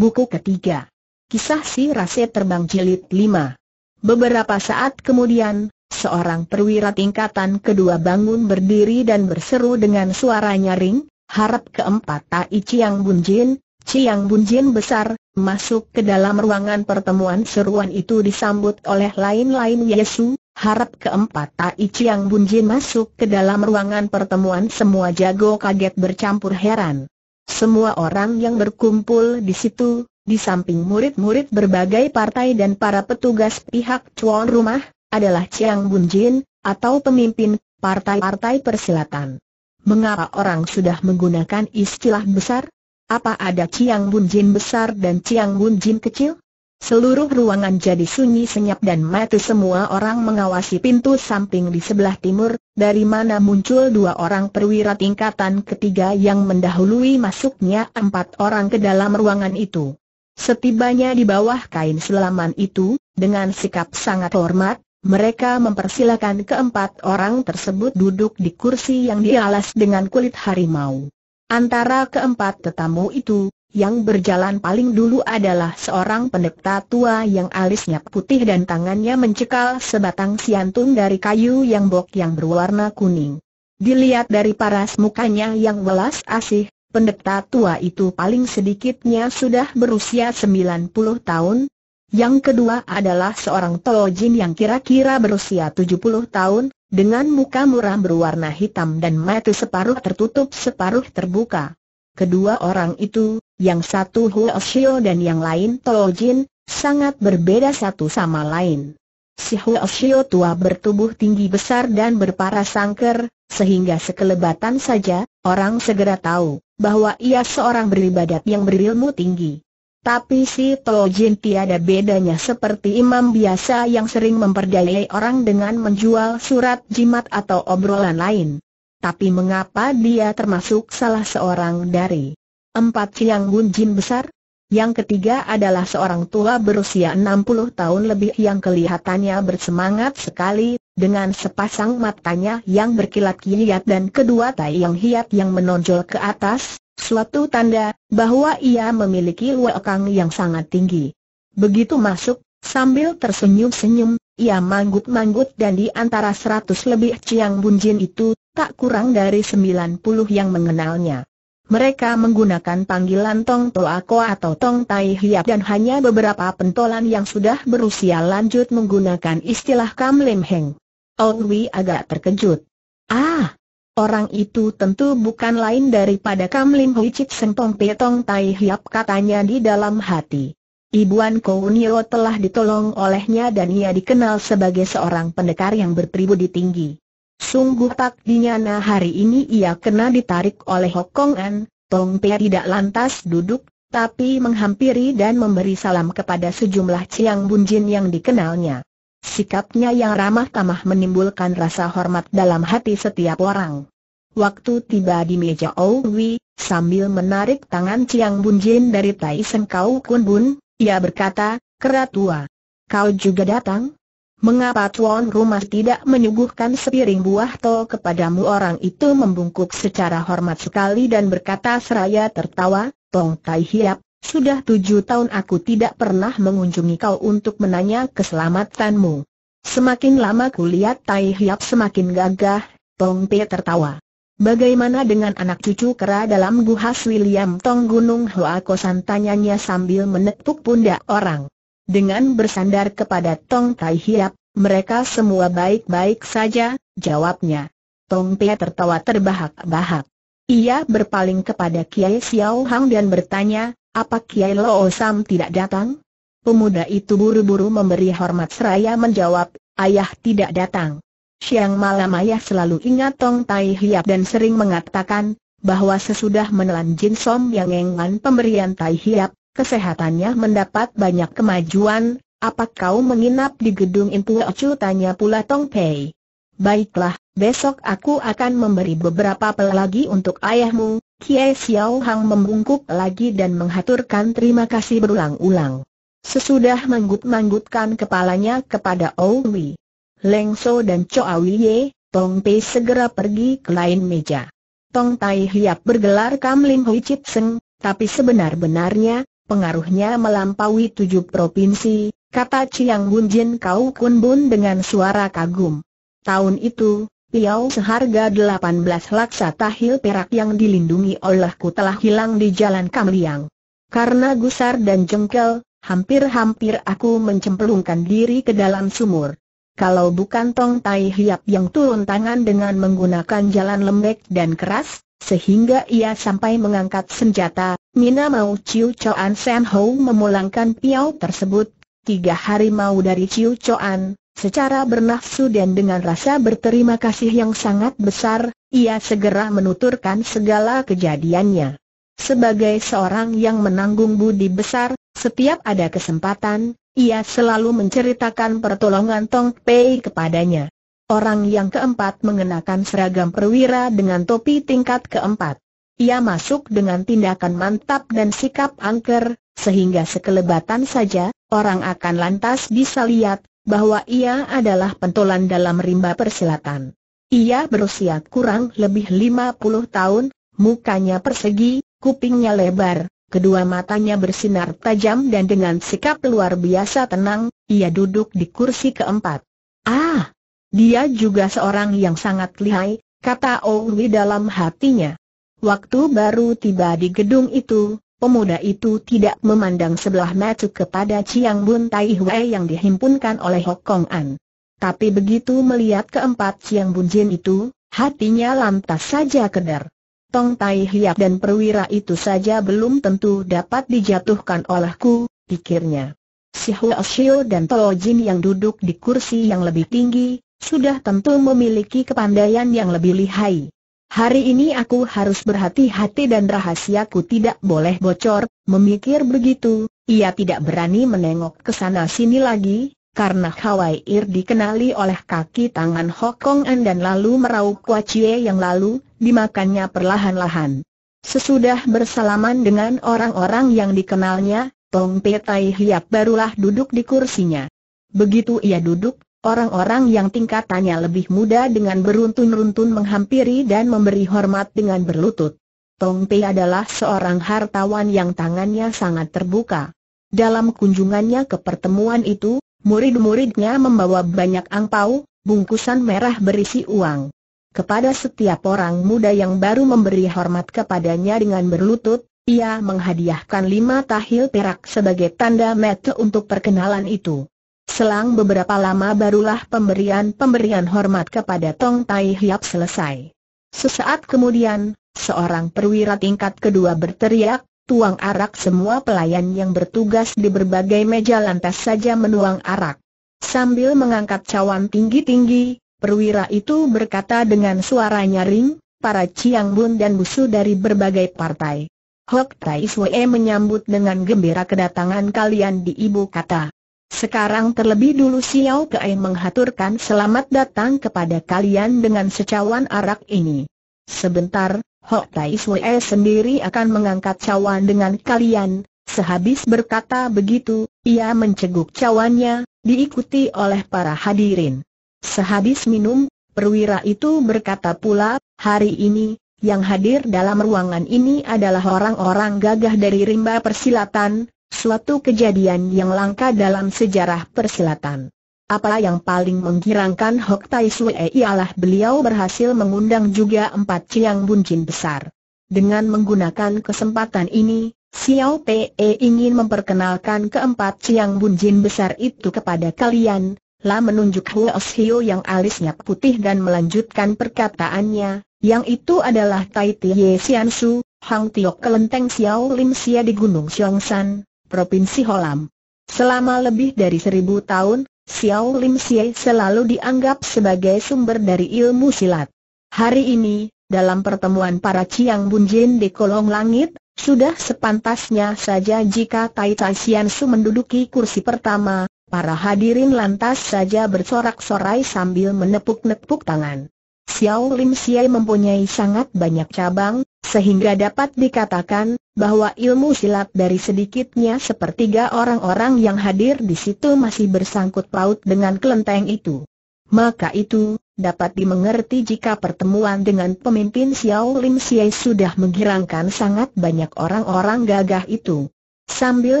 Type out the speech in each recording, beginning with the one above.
Buku ketiga. Kisah si Rase Terbang Jilid 5. Beberapa saat kemudian, seorang perwira tingkatan kedua bangun berdiri dan berseru dengan suara nyaring, harap keempat Tai Chiang Bunjin, Chiang Bunjin besar, masuk ke dalam ruangan pertemuan seruan itu disambut oleh lain-lain Yesu, harap keempat Tai Chiang Bunjin masuk ke dalam ruangan pertemuan semua jago kaget bercampur heran. Semua orang yang berkumpul di situ, di samping murid-murid berbagai partai dan para petugas pihak cuan rumah, adalah Chiang Bun Jin, atau pemimpin partai-partai persilatan. Mengapa orang sudah menggunakan istilah besar? Apa ada Chiang Bun Jin besar dan Chiang Bun Jin kecil? Seluruh ruangan jadi sunyi senyap dan mati semua orang mengawasi pintu samping di sebelah timur, dari mana muncul dua orang perwira tingkatan ketiga yang mendahului masuknya empat orang ke dalam ruangan itu. Setibanya di bawah kain selaman itu, dengan sikap sangat hormat, mereka mempersilakan keempat orang tersebut duduk di kursi yang dialas dengan kulit harimau. Antara keempat tetamu itu, yang berjalan paling dulu adalah seorang pendeta tua yang alisnya putih dan tangannya mencekal sebatang siantung dari kayu yang bok yang berwarna kuning. Dilihat dari paras mukanya yang welas asih, pendeta tua itu paling sedikitnya sudah berusia 90 tahun. Yang kedua adalah seorang tolojin yang kira-kira berusia 70 tahun, dengan muka murah berwarna hitam dan mata separuh tertutup separuh terbuka. Kedua orang itu, yang satu Huo Xiao dan yang lain Tao Jin, sangat berbeda satu sama lain. Si Huo Xiao tua bertubuh tinggi besar dan berparas sangker, sehingga sekelebatan saja, orang segera tahu bahwa ia seorang beribadat yang berilmu tinggi. Tapi si Tao Jin tiada bedanya seperti imam biasa yang sering memperdayai orang dengan menjual surat jimat atau obrolan lain. Tapi mengapa dia termasuk salah seorang dari Empat Hiang Bun Jin besar. Yang ketiga adalah seorang tua berusia 60 tahun lebih yang kelihatannya bersemangat sekali, dengan sepasang matanya yang berkilat kiliat dan kedua tai yang hiat yang menonjol ke atas, suatu tanda bahwa ia memiliki luakang yang sangat tinggi. Begitu masuk, sambil tersenyum-senyum, ia manggut-manggut dan di antara seratus lebih Ciang Bunjin itu, tak kurang dari sembilan puluh yang mengenalnya. Mereka menggunakan panggilan Tong Toako atau Tong Tai Hiap dan hanya beberapa pentolan yang sudah berusia lanjut menggunakan istilah Kam Lim Heng. Wi agak terkejut. Ah, orang itu tentu bukan lain daripada Kam Lim Hui Chit Seng Tong Pe Tong Tai Hiap katanya di dalam hati. Ibuan Kounio telah ditolong olehnya dan ia dikenal sebagai seorang pendekar yang berpribudi tinggi. Sungguh tak dinyana hari ini ia kena ditarik oleh Hokong An, Tong Pei tidak lantas duduk, tapi menghampiri dan memberi salam kepada sejumlah Chiang Bunjin yang dikenalnya. Sikapnya yang ramah tamah menimbulkan rasa hormat dalam hati setiap orang. Waktu tiba di meja Owi, sambil menarik tangan Chiang Bunjin dari Tai Sen Kau Kun Bun, ia berkata, Keratua, kau juga datang? Mengapa tuan rumah tidak menyuguhkan sepiring buah to kepadamu orang itu membungkuk secara hormat sekali dan berkata seraya tertawa, Tong Tai Hiap, sudah tujuh tahun aku tidak pernah mengunjungi kau untuk menanya keselamatanmu. Semakin lama kulihat Tai Hiap semakin gagah, Tong Pei tertawa. Bagaimana dengan anak cucu kera dalam guhas William Tong Gunung Hoa Kosan tanyanya sambil menepuk pundak orang dengan bersandar kepada Tong Tai Hiap, mereka semua baik-baik saja, jawabnya. Tong Pei tertawa terbahak-bahak. Ia berpaling kepada Kiai Xiao Hang dan bertanya, apa Kiai Lo Sam tidak datang? Pemuda itu buru-buru memberi hormat seraya menjawab, ayah tidak datang. Siang malam ayah selalu ingat Tong Tai Hiap dan sering mengatakan, bahwa sesudah menelan Jin Som yang engan pemberian Tai Hiap, kesehatannya mendapat banyak kemajuan, apa kau menginap di gedung Intu Ocu? Tanya pula Tong Pei. Baiklah, besok aku akan memberi beberapa pelagi untuk ayahmu, Kie Xiao Hang membungkuk lagi dan menghaturkan terima kasih berulang-ulang. Sesudah manggut-manggutkan kepalanya kepada Owi. Leng So dan Choa Wiye, Tong Pei segera pergi ke lain meja. Tong Tai Hiap bergelar Kam Lim Hui Chit Seng, tapi sebenar-benarnya, pengaruhnya melampaui tujuh provinsi, kata Chiang Bun Kau Kun Bun dengan suara kagum. Tahun itu, piau seharga 18 laksa tahil perak yang dilindungi olehku telah hilang di jalan Kamliang. Karena gusar dan jengkel, hampir-hampir aku mencemplungkan diri ke dalam sumur kalau bukan Tong Tai Hiap yang turun tangan dengan menggunakan jalan lembek dan keras, sehingga ia sampai mengangkat senjata, Mina Mau Chiu Choan Sen Ho memulangkan piau tersebut, tiga hari mau dari Chiu Choan, secara bernafsu dan dengan rasa berterima kasih yang sangat besar, ia segera menuturkan segala kejadiannya. Sebagai seorang yang menanggung budi besar, setiap ada kesempatan, ia selalu menceritakan pertolongan Tong Pei kepadanya. Orang yang keempat mengenakan seragam perwira dengan topi tingkat keempat. Ia masuk dengan tindakan mantap dan sikap angker, sehingga sekelebatan saja, orang akan lantas bisa lihat, bahwa ia adalah pentolan dalam rimba persilatan. Ia berusia kurang lebih 50 tahun, mukanya persegi, kupingnya lebar, Kedua matanya bersinar tajam dan dengan sikap luar biasa tenang, ia duduk di kursi keempat. Ah! Dia juga seorang yang sangat lihai, kata Owi dalam hatinya. Waktu baru tiba di gedung itu, pemuda itu tidak memandang sebelah mata kepada Chiang Bun Tai Hwei yang dihimpunkan oleh Hok Kong An. Tapi begitu melihat keempat Chiang Bun Jin itu, hatinya lantas saja kedar. Tong Tai Hiap dan perwira itu saja belum tentu dapat dijatuhkan olehku, pikirnya. Si Hua Xiu dan Tao Jin yang duduk di kursi yang lebih tinggi, sudah tentu memiliki kepandaian yang lebih lihai. Hari ini aku harus berhati-hati dan rahasiaku tidak boleh bocor, memikir begitu, ia tidak berani menengok ke sana sini lagi, karena Hawaii dikenali oleh kaki tangan An dan lalu meraup Kwacie yang lalu, dimakannya perlahan-lahan. Sesudah bersalaman dengan orang-orang yang dikenalnya, Tong Tai Hiap barulah duduk di kursinya. Begitu ia duduk, orang-orang yang tingkatannya lebih muda dengan beruntun-runtun menghampiri dan memberi hormat dengan berlutut. Tong Pei adalah seorang hartawan yang tangannya sangat terbuka. Dalam kunjungannya ke pertemuan itu, Murid-muridnya membawa banyak angpau, bungkusan merah berisi uang. Kepada setiap orang muda yang baru memberi hormat kepadanya dengan berlutut, ia menghadiahkan lima tahil perak sebagai tanda mete untuk perkenalan itu. Selang beberapa lama barulah pemberian-pemberian hormat kepada Tong Tai Hiap selesai. Sesaat kemudian, seorang perwira tingkat kedua berteriak, tuang arak semua pelayan yang bertugas di berbagai meja lantas saja menuang arak. Sambil mengangkat cawan tinggi-tinggi, perwira itu berkata dengan suara nyaring, para Ciang Bun dan Busu dari berbagai partai. Hok Tai Swee menyambut dengan gembira kedatangan kalian di ibu kata. Sekarang terlebih dulu Xiao Kei menghaturkan selamat datang kepada kalian dengan secawan arak ini. Sebentar, Hok Tai Sui e sendiri akan mengangkat cawan dengan kalian. Sehabis berkata begitu, ia menceguk cawannya, diikuti oleh para hadirin. Sehabis minum, perwira itu berkata pula, hari ini, yang hadir dalam ruangan ini adalah orang-orang gagah dari rimba persilatan, suatu kejadian yang langka dalam sejarah persilatan. Apa yang paling menggirangkan Hok Tai Sue eh, ialah beliau berhasil mengundang juga empat Ciang Jin besar. Dengan menggunakan kesempatan ini, Xiao Pe ingin memperkenalkan keempat Ciang Jin besar itu kepada kalian, Lah menunjuk Huo Xiu yang alisnya putih dan melanjutkan perkataannya, yang itu adalah Tai Tie Sian Su, Hang Tiok Kelenteng Xiao Lim Sia di Gunung Xiong San, Provinsi Holam. Selama lebih dari seribu tahun, Xiao Lim Xie selalu dianggap sebagai sumber dari ilmu silat. Hari ini, dalam pertemuan para Chiang Jin di kolong langit, sudah sepantasnya saja jika Tai Tai Sian Su menduduki kursi pertama, para hadirin lantas saja bersorak-sorai sambil menepuk-nepuk tangan. Xiao Lim Xie mempunyai sangat banyak cabang, sehingga dapat dikatakan, bahwa ilmu silat dari sedikitnya sepertiga orang-orang yang hadir di situ masih bersangkut paut dengan kelenteng itu. Maka itu, dapat dimengerti jika pertemuan dengan pemimpin Xiao Lim Xie sudah menghilangkan sangat banyak orang-orang gagah itu. Sambil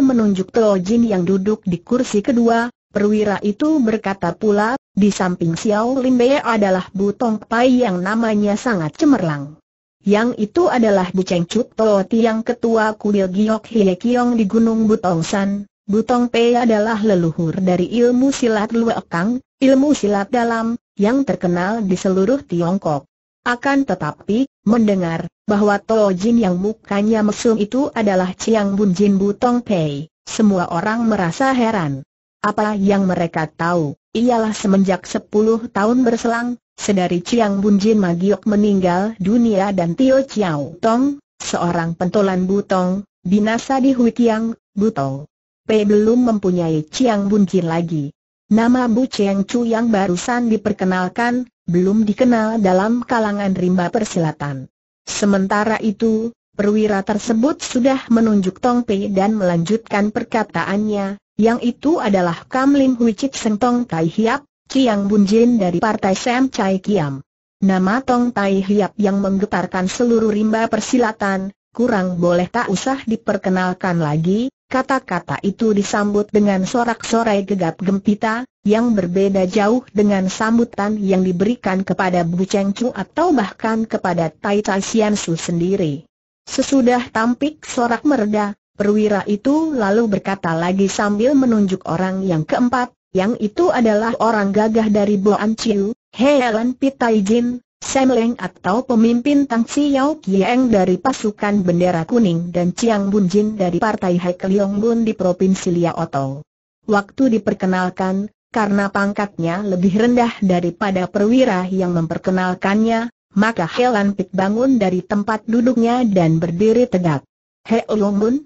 menunjuk Teo Jin yang duduk di kursi kedua, perwira itu berkata pula, di samping Xiao Lim Bei adalah Butong Pai yang namanya sangat cemerlang. Yang itu adalah Buceng Chut Tooti Tiang ketua kuil Giok Hie Kiong di Gunung Butong San. Butong Pei adalah leluhur dari ilmu silat Luekang, ilmu silat dalam, yang terkenal di seluruh Tiongkok. Akan tetapi, mendengar bahwa Tojin Jin yang mukanya mesum itu adalah Chiang Bun Jin Butong Pei, semua orang merasa heran. Apa yang mereka tahu, ialah semenjak sepuluh tahun berselang, sedari Chiang Bunjin Magiok meninggal dunia dan Tio Chiao Tong, seorang pentolan Butong, binasa di Hui Kiang, Butong. P belum mempunyai Chiang Bunjin lagi. Nama Bu Chiang Chu yang barusan diperkenalkan, belum dikenal dalam kalangan rimba persilatan. Sementara itu, perwira tersebut sudah menunjuk Tong Pei dan melanjutkan perkataannya, yang itu adalah Kam Lim Hui Chit Seng Tong Tai Hiap, Chiang Bunjin dari Partai Sam Chai Kiam. Nama Tong Tai Hiap yang menggetarkan seluruh rimba persilatan, kurang boleh tak usah diperkenalkan lagi, kata-kata itu disambut dengan sorak-sorai gegap gempita, yang berbeda jauh dengan sambutan yang diberikan kepada Bu Cheng Chu atau bahkan kepada Tai Tai Sian Su sendiri. Sesudah tampik sorak mereda, perwira itu lalu berkata lagi sambil menunjuk orang yang keempat, yang itu adalah orang gagah dari Boan Chiu, Helen Pitai Jin, Sam Leng atau pemimpin Tang Xiao Kieng dari pasukan bendera kuning dan Chiang Bun Jin dari partai Hai Keliong Bun di Provinsi Liaotou. Waktu diperkenalkan, karena pangkatnya lebih rendah daripada perwira yang memperkenalkannya, maka Helen Pit bangun dari tempat duduknya dan berdiri tegak. He Leong Bun,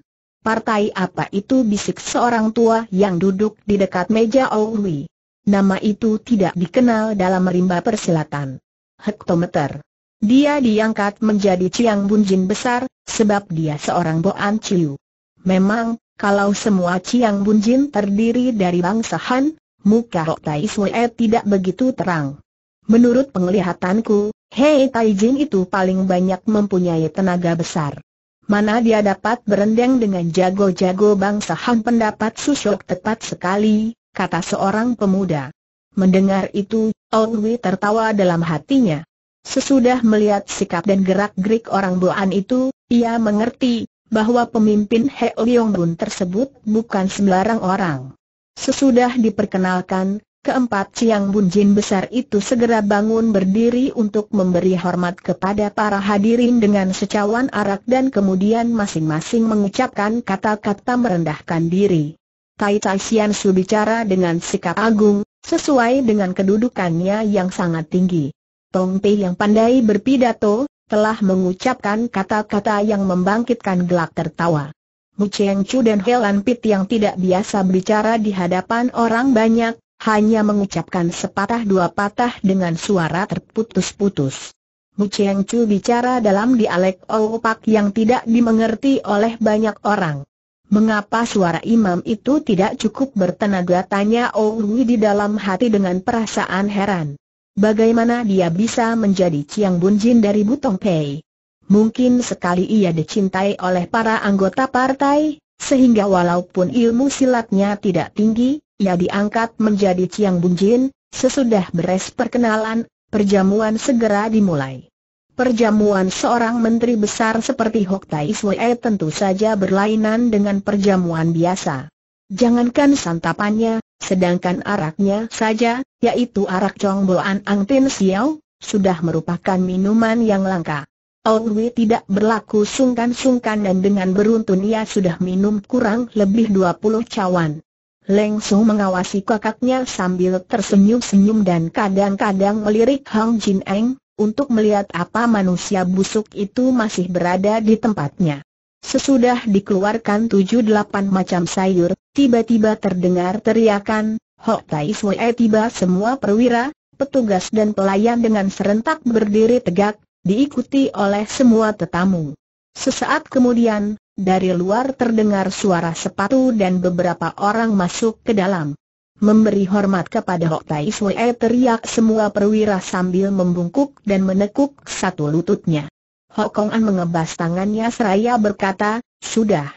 Partai apa itu bisik seorang tua yang duduk di dekat meja Owi. Nama itu tidak dikenal dalam rimba persilatan. Hektometer. Dia diangkat menjadi Ciang Bunjin besar, sebab dia seorang Boan Ciu. Memang, kalau semua Ciang Bunjin terdiri dari bangsa Han, muka Hok Tai Sue tidak begitu terang. Menurut penglihatanku, Hei Jin itu paling banyak mempunyai tenaga besar. Mana dia dapat berendeng dengan jago-jago bangsa Han pendapat susuk tepat sekali, kata seorang pemuda. Mendengar itu, Wei tertawa dalam hatinya. Sesudah melihat sikap dan gerak-gerik orang Boan itu, ia mengerti bahwa pemimpin He Leong Bun tersebut bukan sembarang orang. Sesudah diperkenalkan, Keempat Ciang Bunjin besar itu segera bangun berdiri untuk memberi hormat kepada para hadirin dengan secawan arak dan kemudian masing-masing mengucapkan kata-kata merendahkan diri. Tai Tai Sian Su bicara dengan sikap agung, sesuai dengan kedudukannya yang sangat tinggi. Tong Pei yang pandai berpidato, telah mengucapkan kata-kata yang membangkitkan gelak tertawa. Mu Cheng Chu dan Helan Pit yang tidak biasa berbicara di hadapan orang banyak, hanya mengucapkan sepatah dua patah dengan suara terputus-putus. Mu Cheng Chu bicara dalam dialek Oupak yang tidak dimengerti oleh banyak orang. Mengapa suara imam itu tidak cukup bertenaga tanya Oului di dalam hati dengan perasaan heran. Bagaimana dia bisa menjadi Chiang Bun Jin dari Butong Pei? Mungkin sekali ia dicintai oleh para anggota partai, sehingga walaupun ilmu silatnya tidak tinggi, ia diangkat menjadi Ciang Bunjin, sesudah beres perkenalan, perjamuan segera dimulai. Perjamuan seorang menteri besar seperti Hok Tai Swee tentu saja berlainan dengan perjamuan biasa. Jangankan santapannya, sedangkan araknya saja, yaitu arak congboan Ang Tin Siau, sudah merupakan minuman yang langka. Ong Wei tidak berlaku sungkan-sungkan dan dengan beruntun ia sudah minum kurang lebih 20 cawan. Leng Su mengawasi kakaknya sambil tersenyum-senyum dan kadang-kadang melirik Hang Jin Eng, untuk melihat apa manusia busuk itu masih berada di tempatnya. Sesudah dikeluarkan tujuh delapan macam sayur, tiba-tiba terdengar teriakan, Hok Tai Sui eh, tiba semua perwira, petugas dan pelayan dengan serentak berdiri tegak, diikuti oleh semua tetamu. Sesaat kemudian, dari luar terdengar suara sepatu dan beberapa orang masuk ke dalam. Memberi hormat kepada Hok Tai Sui eh, teriak semua perwira sambil membungkuk dan menekuk satu lututnya. Hok Kong An mengebas tangannya seraya berkata, Sudah.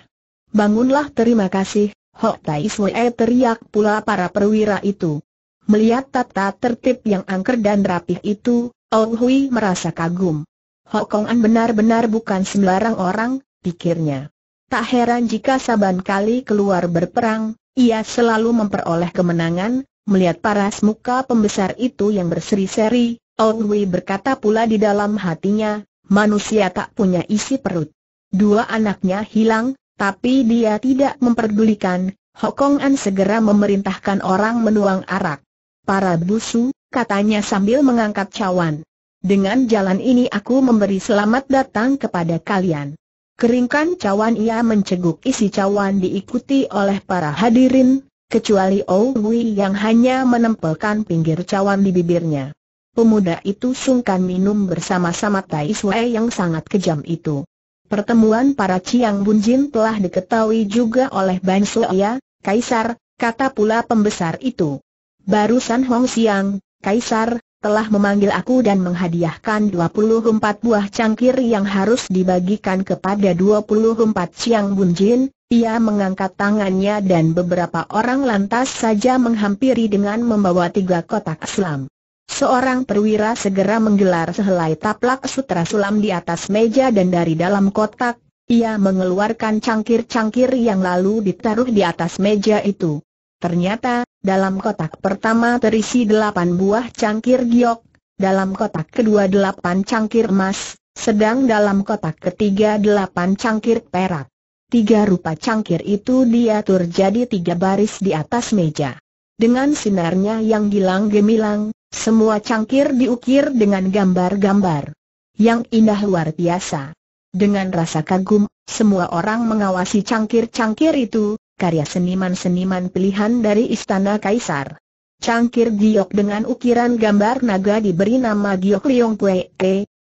Bangunlah terima kasih, Hok Tai Sui eh, teriak pula para perwira itu. Melihat tata tertib yang angker dan rapih itu, Ong Hui merasa kagum. Hok Kong An benar-benar bukan sembarang orang, pikirnya. Tak heran jika saban kali keluar berperang, ia selalu memperoleh kemenangan, melihat paras muka pembesar itu yang berseri-seri, Ong Wei berkata pula di dalam hatinya, manusia tak punya isi perut. Dua anaknya hilang, tapi dia tidak memperdulikan, Hokong An segera memerintahkan orang menuang arak. Para busu, katanya sambil mengangkat cawan. Dengan jalan ini aku memberi selamat datang kepada kalian. Keringkan cawan ia menceguk isi cawan diikuti oleh para hadirin, kecuali Ou oh yang hanya menempelkan pinggir cawan di bibirnya. Pemuda itu sungkan minum bersama-sama Tai Sui yang sangat kejam itu. Pertemuan para Ciang Bunjin telah diketahui juga oleh Ban Suya, Kaisar, kata pula pembesar itu. Barusan Hong Siang, Kaisar, telah memanggil aku dan menghadiahkan 24 buah cangkir yang harus dibagikan kepada 24 Chiang Bunjin, ia mengangkat tangannya dan beberapa orang lantas saja menghampiri dengan membawa tiga kotak selam. Seorang perwira segera menggelar sehelai taplak sutra sulam di atas meja dan dari dalam kotak, ia mengeluarkan cangkir-cangkir yang lalu ditaruh di atas meja itu. Ternyata, dalam kotak pertama terisi delapan buah cangkir giok, dalam kotak kedua delapan cangkir emas, sedang dalam kotak ketiga delapan cangkir perak. Tiga rupa cangkir itu diatur jadi tiga baris di atas meja. Dengan sinarnya yang gilang gemilang, semua cangkir diukir dengan gambar-gambar yang indah luar biasa. Dengan rasa kagum, semua orang mengawasi cangkir-cangkir itu, karya seniman-seniman pilihan dari Istana Kaisar. Cangkir giok dengan ukiran gambar naga diberi nama giok liong kue,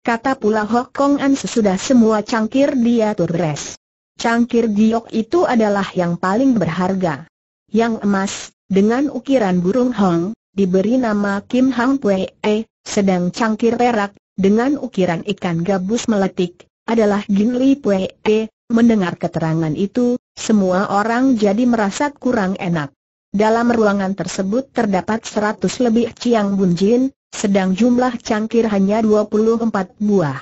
kata pula Hok Kong An sesudah semua cangkir dia beres. Cangkir giok itu adalah yang paling berharga. Yang emas, dengan ukiran burung hong, diberi nama Kim Hang Pue, sedang cangkir perak, dengan ukiran ikan gabus meletik, adalah Gin Li Pue, Mendengar keterangan itu, semua orang jadi merasa kurang enak. Dalam ruangan tersebut terdapat 100 lebih ciang bunjin, sedang jumlah cangkir hanya 24 buah.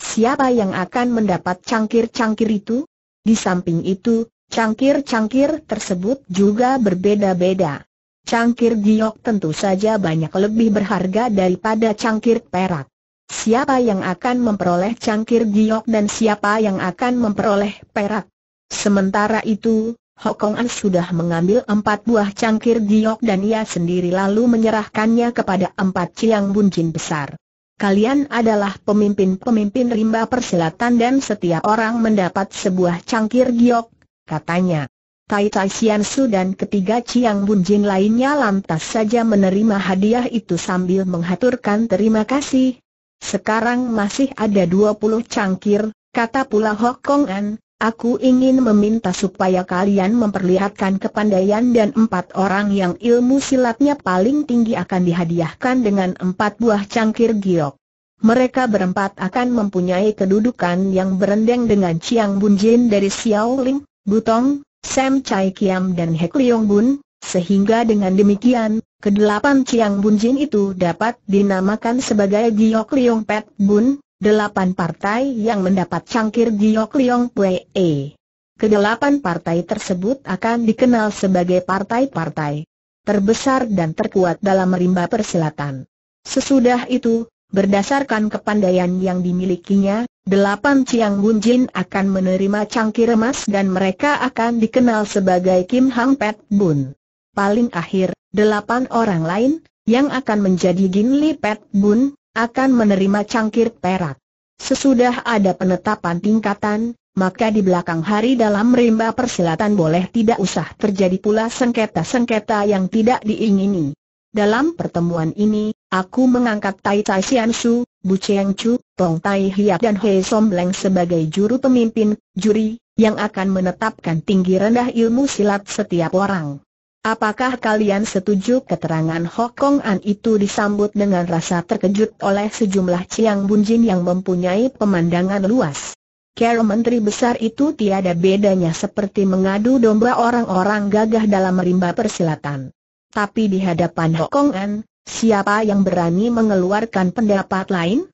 Siapa yang akan mendapat cangkir-cangkir itu? Di samping itu, cangkir-cangkir tersebut juga berbeda-beda. Cangkir giok tentu saja banyak lebih berharga daripada cangkir perak. Siapa yang akan memperoleh cangkir giok dan siapa yang akan memperoleh perak? Sementara itu, Hokong An sudah mengambil empat buah cangkir giok dan ia sendiri lalu menyerahkannya kepada empat Ciang Bunjin besar. Kalian adalah pemimpin-pemimpin rimba persilatan dan setiap orang mendapat sebuah cangkir giok, katanya. Tai Tai Sian Su dan ketiga Ciang Bunjin lainnya lantas saja menerima hadiah itu sambil menghaturkan terima kasih, sekarang masih ada 20 cangkir, kata pula Hokkongan. aku ingin meminta supaya kalian memperlihatkan kepandaian dan empat orang yang ilmu silatnya paling tinggi akan dihadiahkan dengan empat buah cangkir giok. Mereka berempat akan mempunyai kedudukan yang berendeng dengan Chiang Bun Jin dari Xiao Ling, Butong, Sam Chai Kiam dan Hek Leong Bun, sehingga dengan demikian, Kedelapan Chiang Bun Jin itu dapat dinamakan sebagai Giok Liong Pet Bun, delapan partai yang mendapat cangkir Giok Liong Pwe. Kedelapan partai tersebut akan dikenal sebagai partai-partai terbesar dan terkuat dalam rimba Persilatan. Sesudah itu, berdasarkan kepandaian yang dimilikinya, delapan Chiang Bun Jin akan menerima cangkir emas dan mereka akan dikenal sebagai Kim Hang Pet Bun. Paling akhir, Delapan orang lain, yang akan menjadi Ginli Pet Bun, akan menerima cangkir perak. Sesudah ada penetapan tingkatan, maka di belakang hari dalam rimba persilatan boleh tidak usah terjadi pula sengketa-sengketa yang tidak diingini. Dalam pertemuan ini, aku mengangkat Tai Tai Sian Su, Bu Cheng Chu, Tong Tai Hiap dan Hei Leng sebagai juru pemimpin, juri, yang akan menetapkan tinggi rendah ilmu silat setiap orang. Apakah kalian setuju keterangan Hokong An itu disambut dengan rasa terkejut oleh sejumlah Ciang Bunjin yang mempunyai pemandangan luas? Cara menteri besar itu tiada bedanya seperti mengadu domba orang-orang gagah dalam rimba persilatan. Tapi di hadapan Hokong An, siapa yang berani mengeluarkan pendapat lain?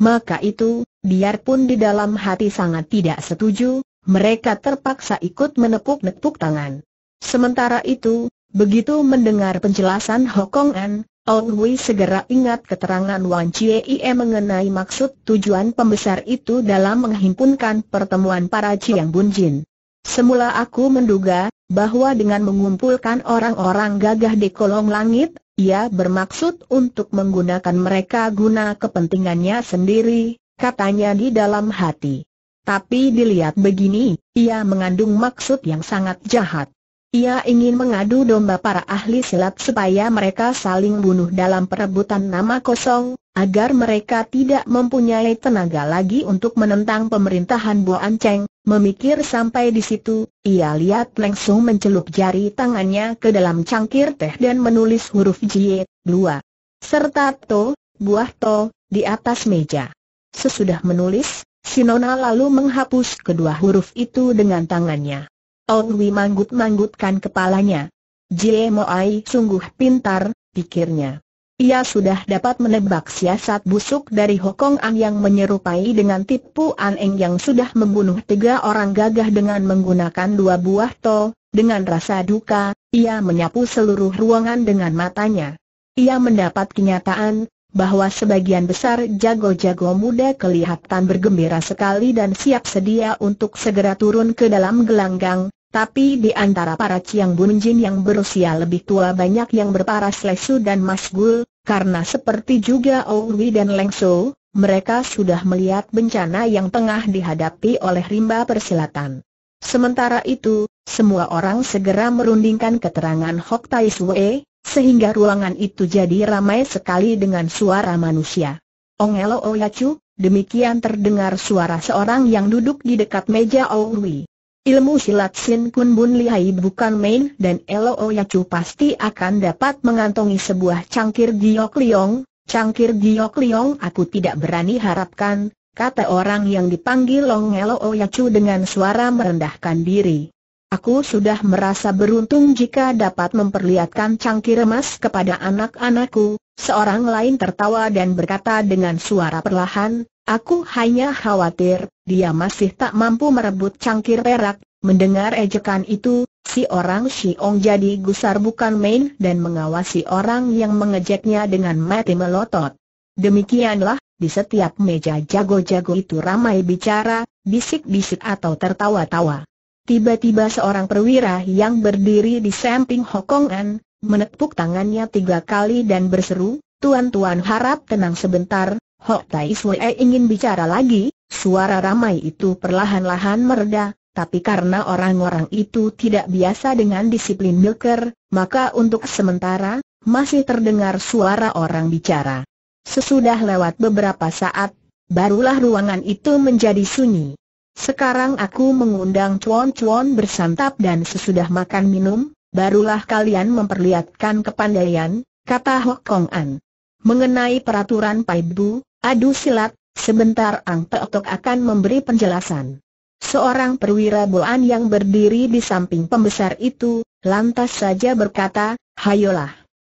Maka itu, biarpun di dalam hati sangat tidak setuju, mereka terpaksa ikut menepuk-nepuk tangan. Sementara itu, begitu mendengar penjelasan Hokong An, Ong Hui segera ingat keterangan Wan Chie mengenai maksud tujuan pembesar itu dalam menghimpunkan pertemuan para Chiang Bun Jin. Semula aku menduga, bahwa dengan mengumpulkan orang-orang gagah di kolong langit, ia bermaksud untuk menggunakan mereka guna kepentingannya sendiri, katanya di dalam hati. Tapi dilihat begini, ia mengandung maksud yang sangat jahat. Ia ingin mengadu domba para ahli silat supaya mereka saling bunuh dalam perebutan nama kosong, agar mereka tidak mempunyai tenaga lagi untuk menentang pemerintahan Bo Cheng. Memikir sampai di situ, ia lihat langsung mencelup jari tangannya ke dalam cangkir teh dan menulis huruf Jie, dua, serta To, buah To, di atas meja. Sesudah menulis, Sinona lalu menghapus kedua huruf itu dengan tangannya. Wi manggut-manggutkan kepalanya. Jie Moai sungguh pintar, pikirnya. Ia sudah dapat menebak siasat busuk dari Hokong Ang yang menyerupai dengan tipu An Eng yang sudah membunuh tiga orang gagah dengan menggunakan dua buah to. Dengan rasa duka, ia menyapu seluruh ruangan dengan matanya. Ia mendapat kenyataan bahwa sebagian besar jago-jago muda kelihatan bergembira sekali dan siap sedia untuk segera turun ke dalam gelanggang, tapi di antara para Ciang Bun Jin yang berusia lebih tua banyak yang berparas lesu dan masgul, karena seperti juga Owi dan Leng So, mereka sudah melihat bencana yang tengah dihadapi oleh rimba persilatan. Sementara itu, semua orang segera merundingkan keterangan Hok Tai Sue, sehingga ruangan itu jadi ramai sekali dengan suara manusia. Ongelo oh Yacu, demikian terdengar suara seorang yang duduk di dekat meja Owi. Ilmu silat Sin Kun Bun Lihai bukan main dan Elo oh Yacu pasti akan dapat mengantongi sebuah cangkir giok liong, cangkir giok liong aku tidak berani harapkan, kata orang yang dipanggil Long Elo oh Yacu dengan suara merendahkan diri. Aku sudah merasa beruntung jika dapat memperlihatkan cangkir emas kepada anak-anakku, seorang lain tertawa dan berkata dengan suara perlahan, Aku hanya khawatir, dia masih tak mampu merebut cangkir perak. Mendengar ejekan itu, si orang Xiong jadi gusar bukan main dan mengawasi orang yang mengejeknya dengan mati melotot. Demikianlah, di setiap meja jago-jago itu ramai bicara, bisik-bisik atau tertawa-tawa. Tiba-tiba seorang perwira yang berdiri di samping Hokongan, menepuk tangannya tiga kali dan berseru, Tuan-tuan harap tenang sebentar, Hok Tai Sue e ingin bicara lagi, suara ramai itu perlahan-lahan mereda, tapi karena orang-orang itu tidak biasa dengan disiplin milker, maka untuk sementara, masih terdengar suara orang bicara. Sesudah lewat beberapa saat, barulah ruangan itu menjadi sunyi. Sekarang aku mengundang cuan-cuan bersantap dan sesudah makan minum, barulah kalian memperlihatkan kepandaian, kata Hok Kong An. Mengenai peraturan Pai Bu, Adu silat, sebentar Ang Peotok akan memberi penjelasan. Seorang perwira Boan yang berdiri di samping pembesar itu, lantas saja berkata, Hayolah.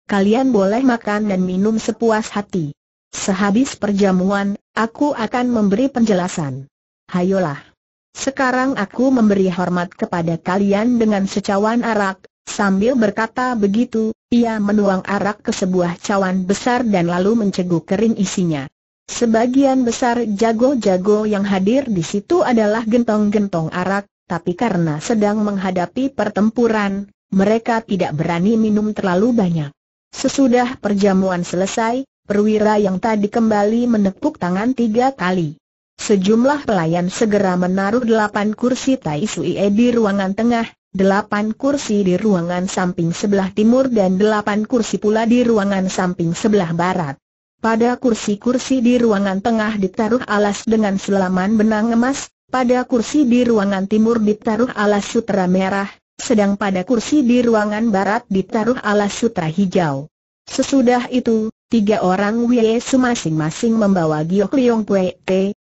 Kalian boleh makan dan minum sepuas hati. Sehabis perjamuan, aku akan memberi penjelasan. Hayolah. Sekarang aku memberi hormat kepada kalian dengan secawan arak, sambil berkata begitu, ia menuang arak ke sebuah cawan besar dan lalu menceguk kering isinya. Sebagian besar jago-jago yang hadir di situ adalah gentong-gentong arak, tapi karena sedang menghadapi pertempuran, mereka tidak berani minum terlalu banyak. Sesudah perjamuan selesai, perwira yang tadi kembali menepuk tangan tiga kali. Sejumlah pelayan segera menaruh delapan kursi Tai Sui e di ruangan tengah, delapan kursi di ruangan samping sebelah timur dan delapan kursi pula di ruangan samping sebelah barat. Pada kursi-kursi di ruangan tengah ditaruh alas dengan selaman benang emas, pada kursi di ruangan timur ditaruh alas sutra merah, sedang pada kursi di ruangan barat ditaruh alas sutra hijau. Sesudah itu, tiga orang Wiesu masing-masing membawa Giok Leong Pue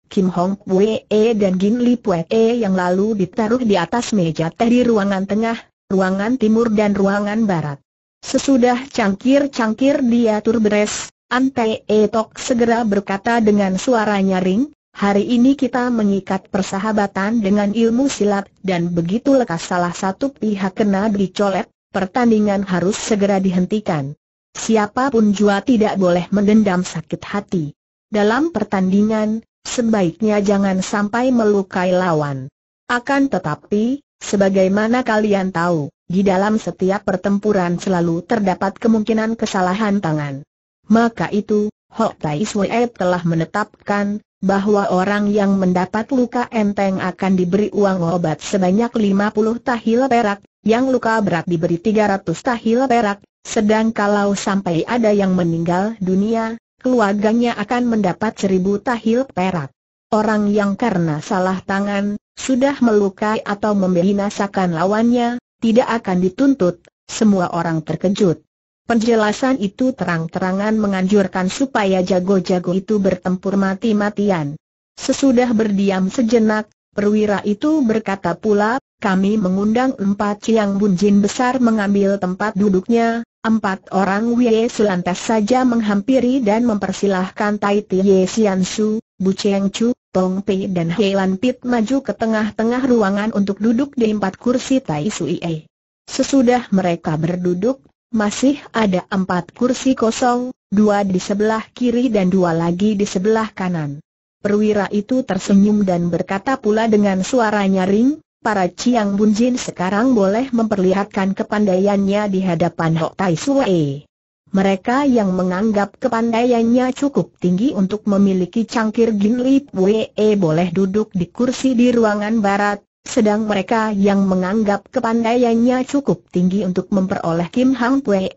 Kim Hong Pue E dan Gin Li Pue E yang lalu ditaruh di atas meja teh di ruangan tengah, ruangan timur dan ruangan barat. Sesudah cangkir-cangkir diatur beres, Ante Etok segera berkata dengan suara nyaring, hari ini kita mengikat persahabatan dengan ilmu silat dan begitu lekas salah satu pihak kena dicolek, pertandingan harus segera dihentikan. Siapapun jua tidak boleh mendendam sakit hati. Dalam pertandingan, sebaiknya jangan sampai melukai lawan. Akan tetapi, sebagaimana kalian tahu, di dalam setiap pertempuran selalu terdapat kemungkinan kesalahan tangan. Maka itu, Hok Tai Sue telah menetapkan, bahwa orang yang mendapat luka enteng akan diberi uang obat sebanyak 50 tahil perak, yang luka berat diberi 300 tahil perak, sedang kalau sampai ada yang meninggal dunia, keluarganya akan mendapat 1000 tahil perak. Orang yang karena salah tangan, sudah melukai atau membinasakan lawannya, tidak akan dituntut, semua orang terkejut. Penjelasan itu terang-terangan menganjurkan supaya jago-jago itu bertempur mati-matian. Sesudah berdiam sejenak, perwira itu berkata pula, kami mengundang empat Ciang Bunjin besar mengambil tempat duduknya, empat orang Wei selantas saja menghampiri dan mempersilahkan Tai Tie Sian Su, Bu Cheng Chu, Tong Pei dan Hei Lan Pit maju ke tengah-tengah ruangan untuk duduk di empat kursi Tai Sui E. Sesudah mereka berduduk, masih ada empat kursi kosong, dua di sebelah kiri dan dua lagi di sebelah kanan. Perwira itu tersenyum dan berkata pula dengan suara nyaring, para Chiang Bunjin sekarang boleh memperlihatkan kepandaiannya di hadapan Hok Tai Sue. Mereka yang menganggap kepandaiannya cukup tinggi untuk memiliki cangkir Gin Lip Wee boleh duduk di kursi di ruangan barat, sedang mereka yang menganggap kepandaiannya cukup tinggi untuk memperoleh Kim Hang Pue,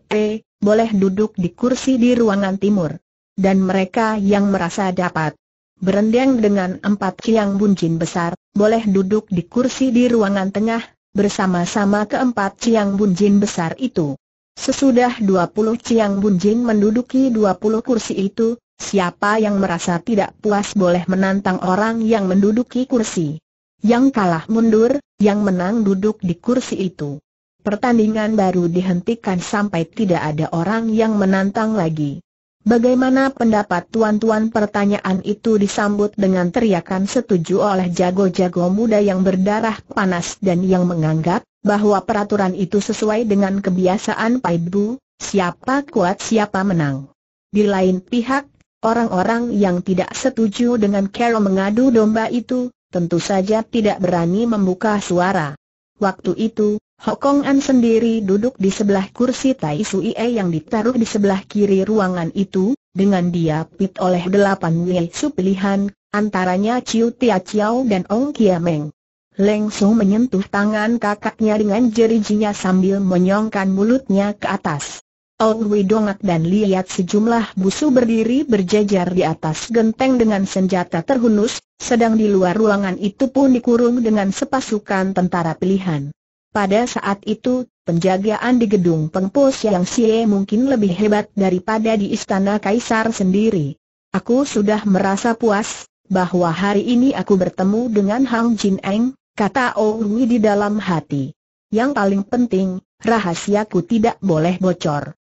boleh duduk di kursi di ruangan timur. Dan mereka yang merasa dapat berendang dengan empat kiang buncin besar, boleh duduk di kursi di ruangan tengah, bersama-sama keempat kiang buncin besar itu. Sesudah dua puluh Ciang Bunjin menduduki dua puluh kursi itu, siapa yang merasa tidak puas boleh menantang orang yang menduduki kursi yang kalah mundur, yang menang duduk di kursi itu. Pertandingan baru dihentikan sampai tidak ada orang yang menantang lagi. Bagaimana pendapat tuan-tuan pertanyaan itu disambut dengan teriakan setuju oleh jago-jago muda yang berdarah panas dan yang menganggap bahwa peraturan itu sesuai dengan kebiasaan Paibu, siapa kuat siapa menang. Di lain pihak, orang-orang yang tidak setuju dengan Carol mengadu domba itu, tentu saja tidak berani membuka suara. Waktu itu, Hokong An sendiri duduk di sebelah kursi Tai Sui E yang ditaruh di sebelah kiri ruangan itu, dengan dia pit oleh delapan Wei supilihan, antaranya Chiu Tia Chiao dan Ong Kia Meng. Leng Su menyentuh tangan kakaknya dengan jerijinya sambil menyongkan mulutnya ke atas. Ong Hui dongak dan lihat sejumlah busu berdiri berjejer di atas genteng dengan senjata terhunus, sedang di luar ruangan itu pun dikurung dengan sepasukan tentara pilihan. Pada saat itu, penjagaan di gedung pengpos yang sie mungkin lebih hebat daripada di istana kaisar sendiri. Aku sudah merasa puas, bahwa hari ini aku bertemu dengan Hang Jin Eng, kata Ong Hui di dalam hati. Yang paling penting, rahasiaku tidak boleh bocor.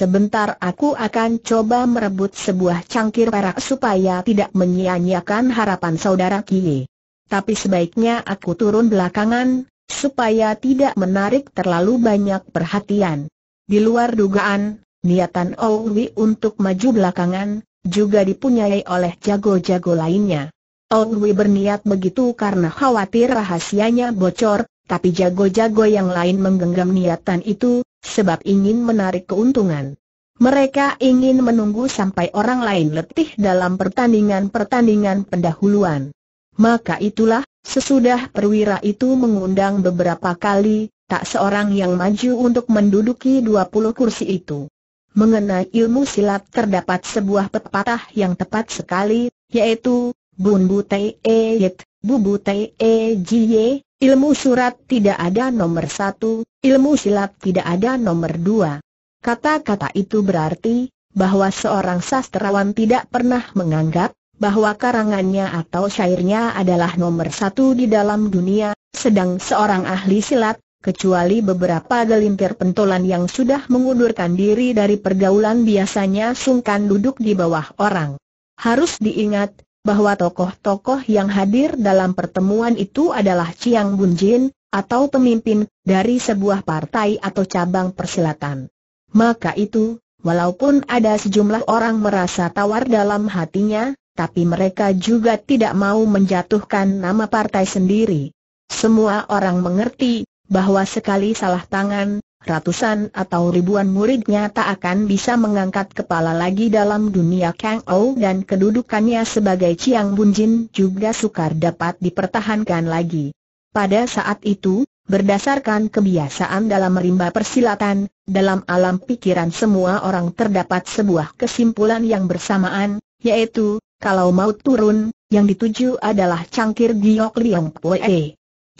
Sebentar aku akan coba merebut sebuah cangkir perak supaya tidak menyia-nyiakan harapan saudara Kie. Tapi sebaiknya aku turun belakangan, supaya tidak menarik terlalu banyak perhatian. Di luar dugaan, niatan Owi untuk maju belakangan, juga dipunyai oleh jago-jago lainnya. Owi berniat begitu karena khawatir rahasianya bocor, tapi jago-jago yang lain menggenggam niatan itu, sebab ingin menarik keuntungan. Mereka ingin menunggu sampai orang lain letih dalam pertandingan-pertandingan pendahuluan. Maka itulah, sesudah perwira itu mengundang beberapa kali, tak seorang yang maju untuk menduduki 20 kursi itu. Mengenai ilmu silat terdapat sebuah pepatah yang tepat sekali, yaitu, Bun Tei E Yit, Bu Tei E Jiye, Ilmu surat tidak ada nomor satu, ilmu silat tidak ada nomor dua. Kata-kata itu berarti bahwa seorang sastrawan tidak pernah menganggap bahwa karangannya atau syairnya adalah nomor satu di dalam dunia, sedang seorang ahli silat, kecuali beberapa gelintir pentolan yang sudah mengundurkan diri dari pergaulan biasanya sungkan duduk di bawah orang. Harus diingat, bahwa tokoh-tokoh yang hadir dalam pertemuan itu adalah Chiang Bunjin, atau pemimpin dari sebuah partai atau cabang persilatan. Maka itu, walaupun ada sejumlah orang merasa tawar dalam hatinya, tapi mereka juga tidak mau menjatuhkan nama partai sendiri. Semua orang mengerti bahwa sekali salah tangan, ratusan atau ribuan muridnya tak akan bisa mengangkat kepala lagi dalam dunia Kang Ou dan kedudukannya sebagai Chiang Bunjin juga sukar dapat dipertahankan lagi. Pada saat itu, berdasarkan kebiasaan dalam rimba persilatan, dalam alam pikiran semua orang terdapat sebuah kesimpulan yang bersamaan, yaitu, kalau mau turun, yang dituju adalah cangkir giok liong poe.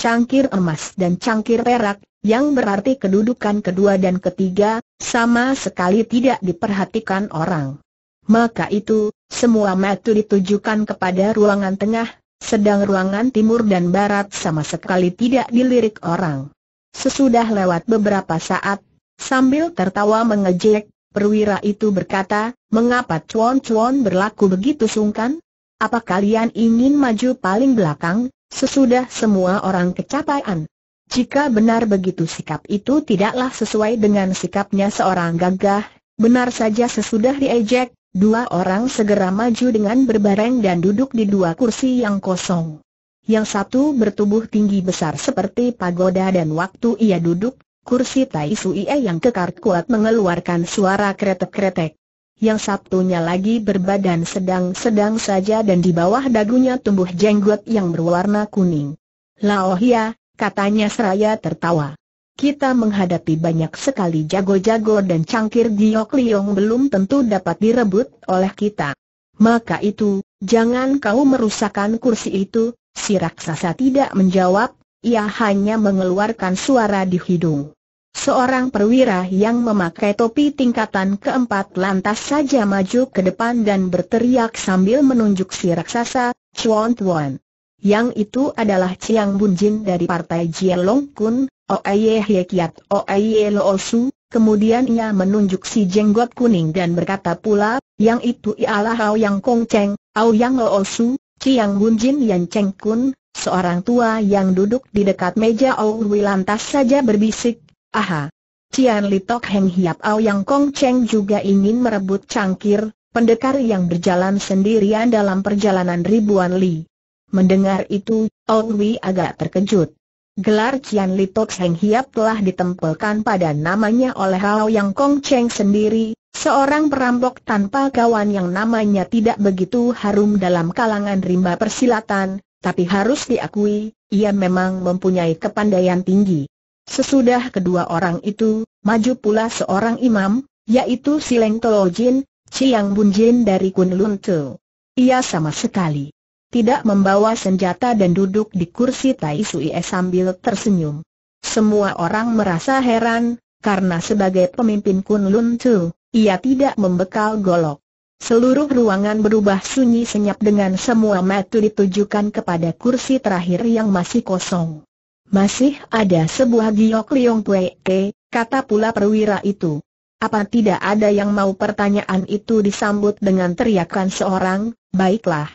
Cangkir emas dan cangkir perak yang berarti kedudukan kedua dan ketiga, sama sekali tidak diperhatikan orang. Maka itu, semua metu ditujukan kepada ruangan tengah, sedang ruangan timur dan barat sama sekali tidak dilirik orang. Sesudah lewat beberapa saat, sambil tertawa mengejek, perwira itu berkata, mengapa cuan-cuan berlaku begitu sungkan? Apa kalian ingin maju paling belakang, sesudah semua orang kecapaian? Jika benar begitu sikap itu tidaklah sesuai dengan sikapnya seorang gagah, benar saja sesudah diejek, dua orang segera maju dengan berbareng dan duduk di dua kursi yang kosong. Yang satu bertubuh tinggi besar seperti pagoda dan waktu ia duduk, kursi Tai Sui e yang kekar kuat mengeluarkan suara kretek-kretek. Yang satunya lagi berbadan sedang-sedang saja dan di bawah dagunya tumbuh jenggot yang berwarna kuning. Lao Hia, katanya seraya tertawa. Kita menghadapi banyak sekali jago-jago dan cangkir giok liong belum tentu dapat direbut oleh kita. Maka itu, jangan kau merusakkan kursi itu, si raksasa tidak menjawab, ia hanya mengeluarkan suara di hidung. Seorang perwira yang memakai topi tingkatan keempat lantas saja maju ke depan dan berteriak sambil menunjuk si raksasa, Chuan Tuan yang itu adalah Chiang Bunjin dari partai Jielong Kun, Oeye Hye Kiat Oeye Lo Su, kemudian ia menunjuk si jenggot kuning dan berkata pula, yang itu ialah Aoyang Kong Cheng, Aoyang Lo Su, Chiang Bunjin Yan Cheng Kun, seorang tua yang duduk di dekat meja Owi lantas saja berbisik, aha. Cian Litok Heng Hiap Aoyang Kong Cheng juga ingin merebut cangkir, pendekar yang berjalan sendirian dalam perjalanan ribuan li. Mendengar itu, Ong Wei agak terkejut. Gelar Cian Li Tok Seng Hiap telah ditempelkan pada namanya oleh Hao Yang Kong Cheng sendiri, seorang perampok tanpa kawan yang namanya tidak begitu harum dalam kalangan rimba persilatan, tapi harus diakui, ia memang mempunyai kepandaian tinggi. Sesudah kedua orang itu, maju pula seorang imam, yaitu Sileng Jin, Chiang Jin dari Kunlun Tu. Ia sama sekali tidak membawa senjata dan duduk di kursi Tai Sui sambil tersenyum. Semua orang merasa heran, karena sebagai pemimpin Kunlun Tu, ia tidak membekal golok. Seluruh ruangan berubah sunyi senyap dengan semua mata ditujukan kepada kursi terakhir yang masih kosong. Masih ada sebuah giok liong kue, kata pula perwira itu. Apa tidak ada yang mau pertanyaan itu disambut dengan teriakan seorang, baiklah,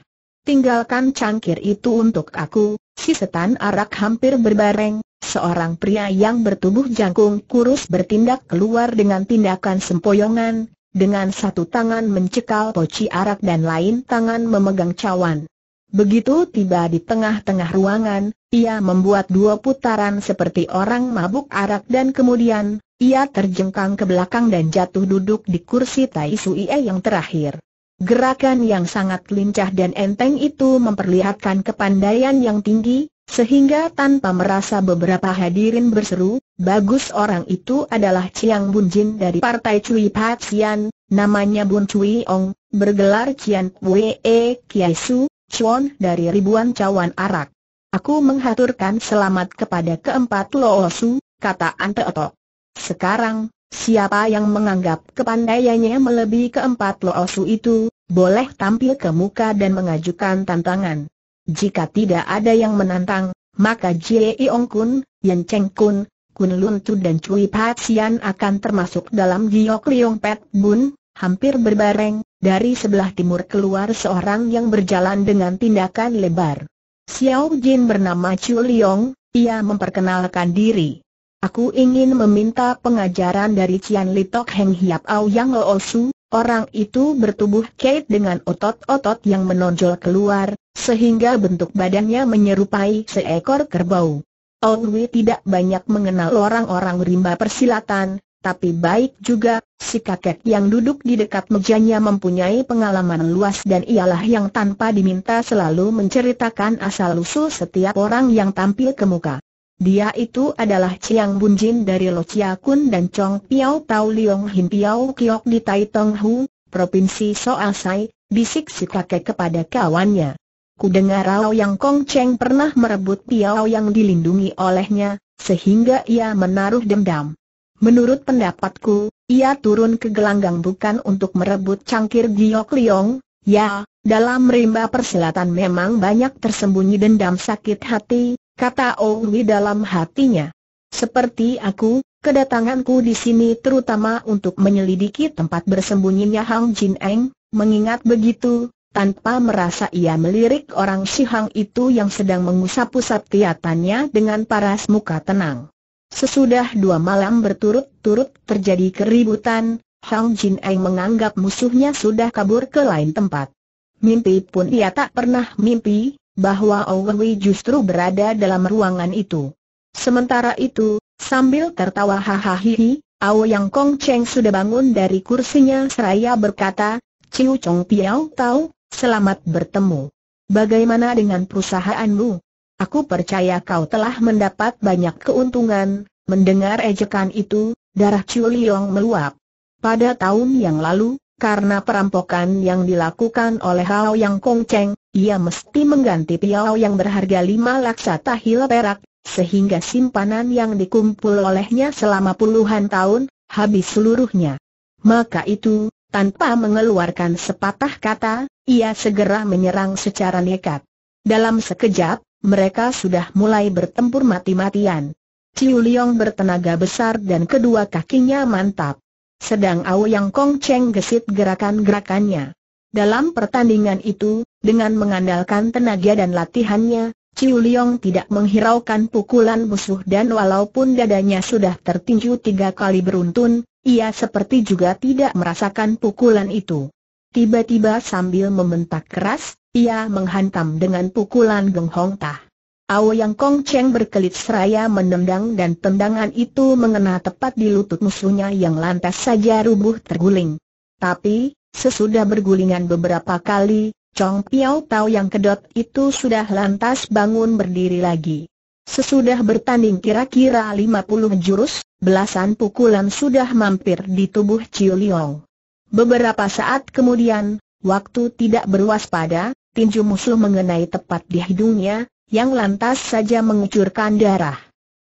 Tinggalkan cangkir itu untuk aku, si setan arak hampir berbareng, seorang pria yang bertubuh jangkung kurus bertindak keluar dengan tindakan sempoyongan, dengan satu tangan mencekal poci arak dan lain tangan memegang cawan. Begitu tiba di tengah-tengah ruangan, ia membuat dua putaran seperti orang mabuk arak dan kemudian, ia terjengkang ke belakang dan jatuh duduk di kursi Tai Sui yang terakhir. Gerakan yang sangat lincah dan enteng itu memperlihatkan kepandaian yang tinggi, sehingga tanpa merasa beberapa hadirin berseru, bagus orang itu adalah Chiang Bun Jin dari Partai Cui Patsian, namanya Bun Cui Ong, bergelar Cian Wee Kiai Su, Chuan dari ribuan cawan arak. Aku menghaturkan selamat kepada keempat Loosu, kata Ante Oto. Sekarang, siapa yang menganggap kepandaiannya melebihi keempat Loosu itu, boleh tampil ke muka dan mengajukan tantangan. Jika tidak ada yang menantang, maka Jie Yong Kun, Yen Cheng Kun, Kun Lun Tu dan Cui Pat Sian akan termasuk dalam Giyok Liong Pet Bun, hampir berbareng, dari sebelah timur keluar seorang yang berjalan dengan tindakan lebar. Xiao Jin bernama Chu Liong, ia memperkenalkan diri. Aku ingin meminta pengajaran dari Cian Litok Heng Hiap Au Yang Lo Su, Orang itu bertubuh kait dengan otot-otot yang menonjol keluar, sehingga bentuk badannya menyerupai seekor kerbau. Owi tidak banyak mengenal orang-orang rimba persilatan, tapi baik juga, si kakek yang duduk di dekat mejanya mempunyai pengalaman luas dan ialah yang tanpa diminta selalu menceritakan asal-usul setiap orang yang tampil ke muka. Dia itu adalah Chiang Bunjin dari Lo Chia Kun dan Chong Piao Tau Liong Hin Piao Kiok di Tai Tong Hu, Provinsi Soa Sai, bisik si kakek kepada kawannya. Ku dengar Rao Yang Kong Cheng pernah merebut Piao yang dilindungi olehnya, sehingga ia menaruh dendam. Menurut pendapatku, ia turun ke gelanggang bukan untuk merebut cangkir Giok Liong, ya, dalam rimba persilatan memang banyak tersembunyi dendam sakit hati, kata Owi dalam hatinya. Seperti aku, kedatanganku di sini terutama untuk menyelidiki tempat bersembunyinya Hang Jin Eng, mengingat begitu, tanpa merasa ia melirik orang si Hang itu yang sedang mengusap-usap kiatannya dengan paras muka tenang. Sesudah dua malam berturut-turut terjadi keributan, Hang Jin Eng menganggap musuhnya sudah kabur ke lain tempat. Mimpi pun ia tak pernah mimpi, bahwa Owewi justru berada dalam ruangan itu. Sementara itu, sambil tertawa hahaha, Ao Yang Kong Cheng sudah bangun dari kursinya seraya berkata, Ciu Chong Piao tahu, selamat bertemu. Bagaimana dengan perusahaanmu? Aku percaya kau telah mendapat banyak keuntungan, mendengar ejekan itu, darah Ciu Liong meluap. Pada tahun yang lalu, karena perampokan yang dilakukan oleh Hao Yang Kong Cheng, ia mesti mengganti piau yang berharga lima laksa tahil perak, sehingga simpanan yang dikumpul olehnya selama puluhan tahun, habis seluruhnya. Maka itu, tanpa mengeluarkan sepatah kata, ia segera menyerang secara nekat. Dalam sekejap, mereka sudah mulai bertempur mati-matian. Ciu Liong bertenaga besar dan kedua kakinya mantap. Sedang Ao Yang Kong Cheng gesit gerakan-gerakannya. Dalam pertandingan itu, dengan mengandalkan tenaga dan latihannya, Ciu Liong tidak menghiraukan pukulan musuh dan walaupun dadanya sudah tertinju tiga kali beruntun, ia seperti juga tidak merasakan pukulan itu. Tiba-tiba sambil membentak keras, ia menghantam dengan pukulan Geng Hong Tah. Yang Kong Cheng berkelit seraya menendang dan tendangan itu mengena tepat di lutut musuhnya yang lantas saja rubuh terguling. Tapi, Sesudah bergulingan beberapa kali, Chong Piao Tao yang kedot itu sudah lantas bangun berdiri lagi. Sesudah bertanding kira-kira 50 jurus, belasan pukulan sudah mampir di tubuh Chiu Liong. Beberapa saat kemudian, waktu tidak berwaspada, tinju musuh mengenai tepat di hidungnya, yang lantas saja mengucurkan darah.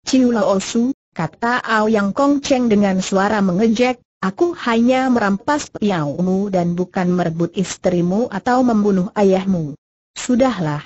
Chiu Lao Su, kata Ao Yang Kong Cheng dengan suara mengejek, Aku hanya merampas piaumu dan bukan merebut istrimu atau membunuh ayahmu. Sudahlah.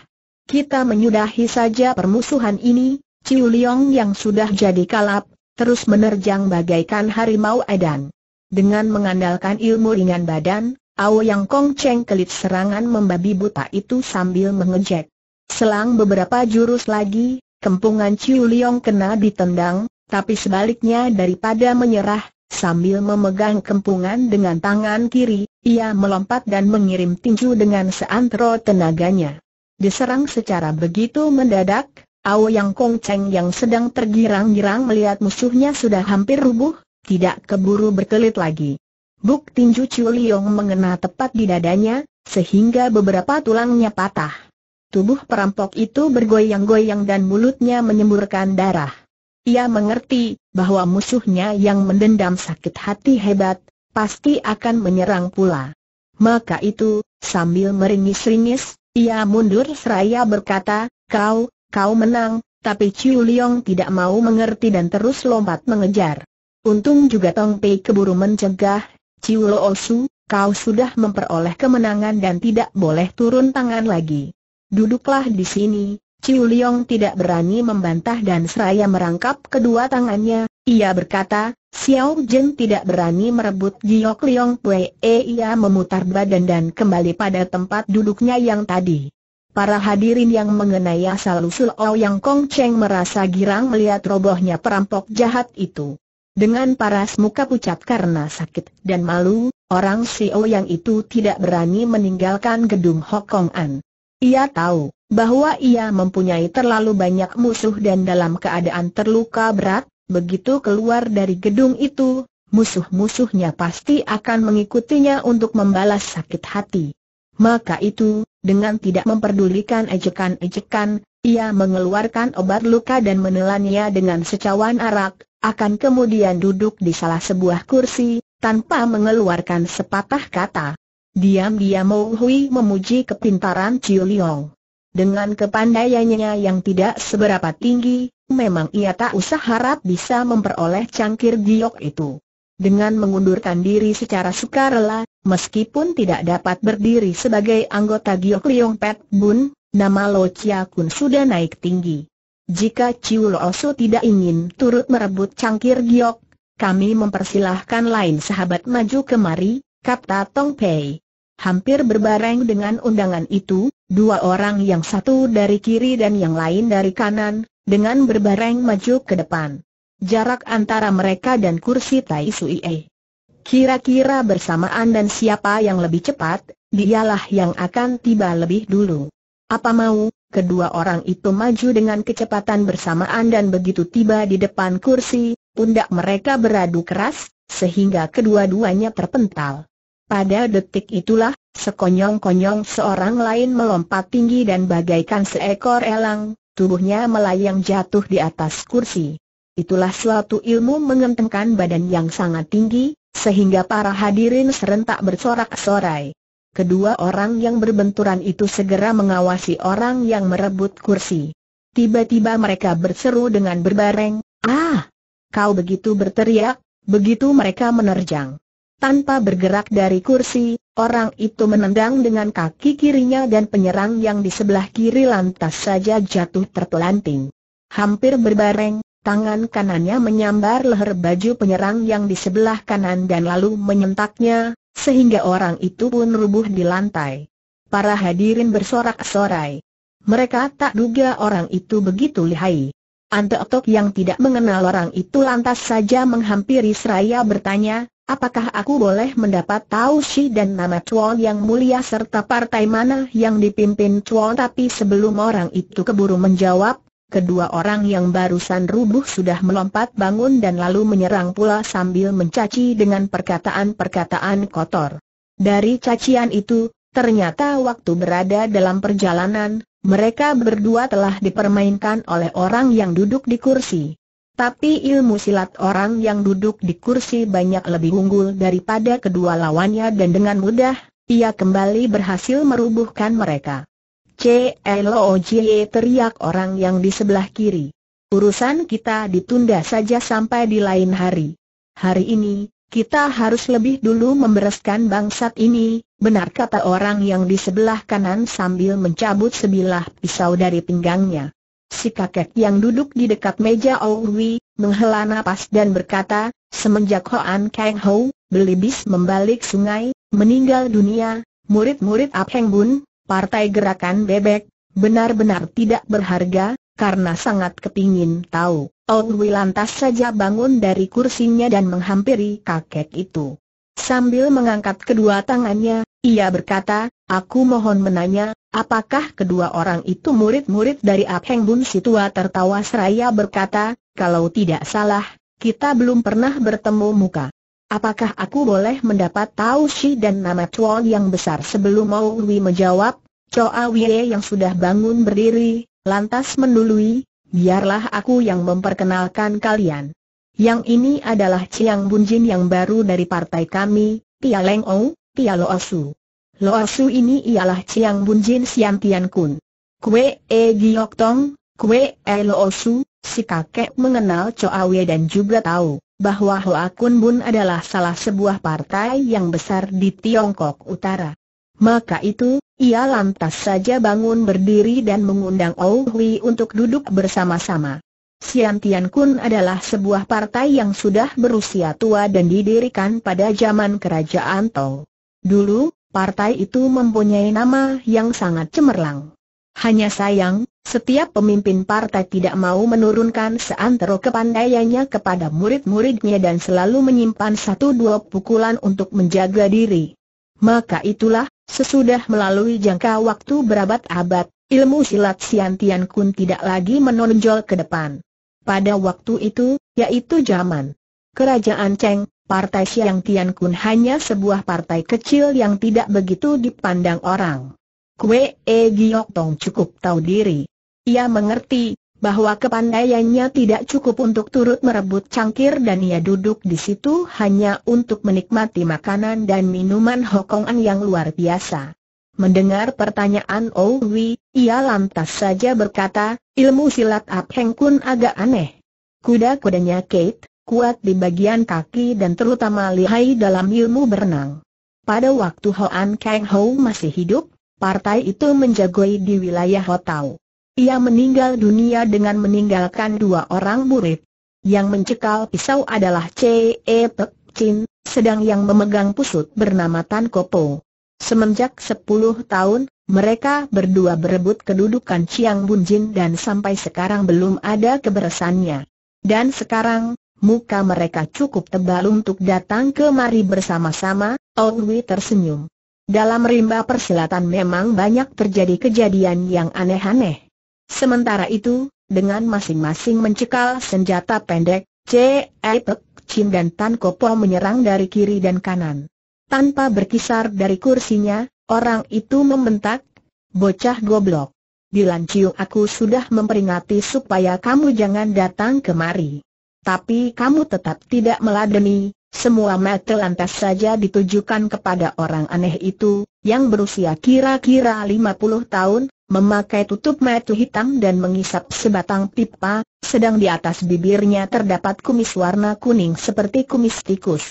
Kita menyudahi saja permusuhan ini, Ciu Liong yang sudah jadi kalap, terus menerjang bagaikan harimau edan. Dengan mengandalkan ilmu ringan badan, Ao Yang Kong Cheng kelit serangan membabi buta itu sambil mengejek. Selang beberapa jurus lagi, kempungan Ciu Liong kena ditendang, tapi sebaliknya daripada menyerah, Sambil memegang kempungan dengan tangan kiri, ia melompat dan mengirim tinju dengan seantero tenaganya. Diserang secara begitu mendadak, Ao Yang Kong Cheng yang sedang tergirang-girang melihat musuhnya sudah hampir rubuh, tidak keburu berkelit lagi. Buk tinju Chiu Liong mengena tepat di dadanya, sehingga beberapa tulangnya patah. Tubuh perampok itu bergoyang-goyang dan mulutnya menyemburkan darah. Ia mengerti, bahwa musuhnya yang mendendam sakit hati hebat, pasti akan menyerang pula. Maka itu, sambil meringis-ringis, ia mundur seraya berkata, kau, kau menang, tapi Chiu Liong tidak mau mengerti dan terus lompat mengejar. Untung juga Tong Pei keburu mencegah, Chiu Lo Su, kau sudah memperoleh kemenangan dan tidak boleh turun tangan lagi. Duduklah di sini, Ciu Liong tidak berani membantah dan seraya merangkap kedua tangannya, ia berkata, Xiao Jin tidak berani merebut Giok Liong Pue. E ia memutar badan dan kembali pada tempat duduknya yang tadi. Para hadirin yang mengenai asal-usul Ouyang Kong Cheng merasa girang melihat robohnya perampok jahat itu. Dengan paras muka pucat karena sakit dan malu, orang Xiao yang itu tidak berani meninggalkan gedung Hokong An. Ia tahu, bahwa ia mempunyai terlalu banyak musuh dan dalam keadaan terluka berat, begitu keluar dari gedung itu, musuh-musuhnya pasti akan mengikutinya untuk membalas sakit hati. Maka itu, dengan tidak memperdulikan ejekan-ejekan, ia mengeluarkan obat luka dan menelannya dengan secawan arak, akan kemudian duduk di salah sebuah kursi, tanpa mengeluarkan sepatah kata. Diam-diam Mou Hui memuji kepintaran Ciu Liong. Dengan kepandaiannya yang tidak seberapa tinggi, memang ia tak usah harap bisa memperoleh cangkir giok itu. Dengan mengundurkan diri secara sukarela, meskipun tidak dapat berdiri sebagai anggota giok Liong Pet Bun, nama Lo Chia Kun sudah naik tinggi. Jika Ciu Lo Su tidak ingin turut merebut cangkir giok, kami mempersilahkan lain sahabat maju kemari, kata Tong Pei hampir berbareng dengan undangan itu, dua orang yang satu dari kiri dan yang lain dari kanan, dengan berbareng maju ke depan. Jarak antara mereka dan kursi Tai Sui E. Kira-kira bersamaan dan siapa yang lebih cepat, dialah yang akan tiba lebih dulu. Apa mau, kedua orang itu maju dengan kecepatan bersamaan dan begitu tiba di depan kursi, pundak mereka beradu keras, sehingga kedua-duanya terpental. Pada detik itulah, sekonyong-konyong seorang lain melompat tinggi dan bagaikan seekor elang, tubuhnya melayang jatuh di atas kursi. Itulah suatu ilmu mengentengkan badan yang sangat tinggi, sehingga para hadirin serentak bersorak-sorai. Kedua orang yang berbenturan itu segera mengawasi orang yang merebut kursi. Tiba-tiba mereka berseru dengan berbareng, Ah! Kau begitu berteriak, begitu mereka menerjang. Tanpa bergerak dari kursi, orang itu menendang dengan kaki kirinya dan penyerang yang di sebelah kiri lantas saja jatuh terpelanting. Hampir berbareng, tangan kanannya menyambar leher baju penyerang yang di sebelah kanan dan lalu menyentaknya, sehingga orang itu pun rubuh di lantai. Para hadirin bersorak-sorai. Mereka tak duga orang itu begitu lihai. Anteotok yang tidak mengenal orang itu lantas saja menghampiri seraya bertanya, Apakah aku boleh mendapat tahu si dan nama Chuan yang mulia serta partai mana yang dipimpin Chuan? Tapi sebelum orang itu keburu menjawab, kedua orang yang barusan rubuh sudah melompat bangun dan lalu menyerang pula sambil mencaci dengan perkataan-perkataan kotor. Dari cacian itu, ternyata waktu berada dalam perjalanan, mereka berdua telah dipermainkan oleh orang yang duduk di kursi. Tapi ilmu silat orang yang duduk di kursi banyak lebih unggul daripada kedua lawannya dan dengan mudah, ia kembali berhasil merubuhkan mereka. E teriak orang yang di sebelah kiri. Urusan kita ditunda saja sampai di lain hari. Hari ini, kita harus lebih dulu membereskan bangsat ini, benar kata orang yang di sebelah kanan sambil mencabut sebilah pisau dari pinggangnya. Si kakek yang duduk di dekat meja Ouwi, menghela nafas dan berkata, semenjak Hoan Kang Ho, belibis membalik sungai, meninggal dunia, murid-murid Apeng Bun, partai gerakan bebek, benar-benar tidak berharga, karena sangat kepingin tahu. Ouwi lantas saja bangun dari kursinya dan menghampiri kakek itu. Sambil mengangkat kedua tangannya, ia berkata, Aku mohon menanya, apakah kedua orang itu murid-murid dari Abheng Bun Situa tertawa seraya berkata, kalau tidak salah, kita belum pernah bertemu muka. Apakah aku boleh mendapat tahu si dan nama Chuan yang besar sebelum mau Wei menjawab? Choa Wei yang sudah bangun berdiri, lantas mendului, biarlah aku yang memperkenalkan kalian. Yang ini adalah Chiang Jin yang baru dari partai kami, Tia Leng Ou, Tia Lo Asu su ini ialah Chiang Bun Jin Sian Tian Kun. Kue E Giok Tong, Kue E Su, si kakek mengenal Choawe dan juga tahu bahwa Hoa Kun Bun adalah salah sebuah partai yang besar di Tiongkok Utara. Maka itu, ia lantas saja bangun berdiri dan mengundang Ou Hui untuk duduk bersama-sama. Sian Tian Kun adalah sebuah partai yang sudah berusia tua dan didirikan pada zaman kerajaan Tong. Dulu, partai itu mempunyai nama yang sangat cemerlang. Hanya sayang, setiap pemimpin partai tidak mau menurunkan seantero kepandaiannya kepada murid-muridnya dan selalu menyimpan satu dua pukulan untuk menjaga diri. Maka itulah, sesudah melalui jangka waktu berabad-abad, ilmu silat siantian Tian Kun tidak lagi menonjol ke depan. Pada waktu itu, yaitu zaman Kerajaan Cheng, Partai Siang Tian Kun hanya sebuah partai kecil yang tidak begitu dipandang orang. Kue E Giok Tong cukup tahu diri. Ia mengerti bahwa kepandaiannya tidak cukup untuk turut merebut cangkir dan ia duduk di situ hanya untuk menikmati makanan dan minuman Hokongan yang luar biasa. Mendengar pertanyaan Owi, ia lantas saja berkata, ilmu silat Ap Heng Kun agak aneh. Kuda-kudanya Kate, kuat di bagian kaki dan terutama lihai dalam ilmu berenang. Pada waktu Hoan Kang Ho masih hidup, partai itu menjagoi di wilayah Ho Tau. Ia meninggal dunia dengan meninggalkan dua orang murid. Yang mencekal pisau adalah E. Pek Chin, sedang yang memegang pusut bernama Tan Kopo. Semenjak 10 tahun, mereka berdua berebut kedudukan Chiang Bun Jin dan sampai sekarang belum ada keberesannya. Dan sekarang, muka mereka cukup tebal untuk datang kemari bersama-sama, Owi tersenyum. Dalam rimba persilatan memang banyak terjadi kejadian yang aneh-aneh. Sementara itu, dengan masing-masing mencekal senjata pendek, C. Epek, Chin dan Tan Kopo menyerang dari kiri dan kanan. Tanpa berkisar dari kursinya, orang itu membentak, bocah goblok. Dilanciu aku sudah memperingati supaya kamu jangan datang kemari tapi kamu tetap tidak meladeni, semua mata lantas saja ditujukan kepada orang aneh itu, yang berusia kira-kira lima puluh tahun, memakai tutup mata hitam dan mengisap sebatang pipa, sedang di atas bibirnya terdapat kumis warna kuning seperti kumis tikus.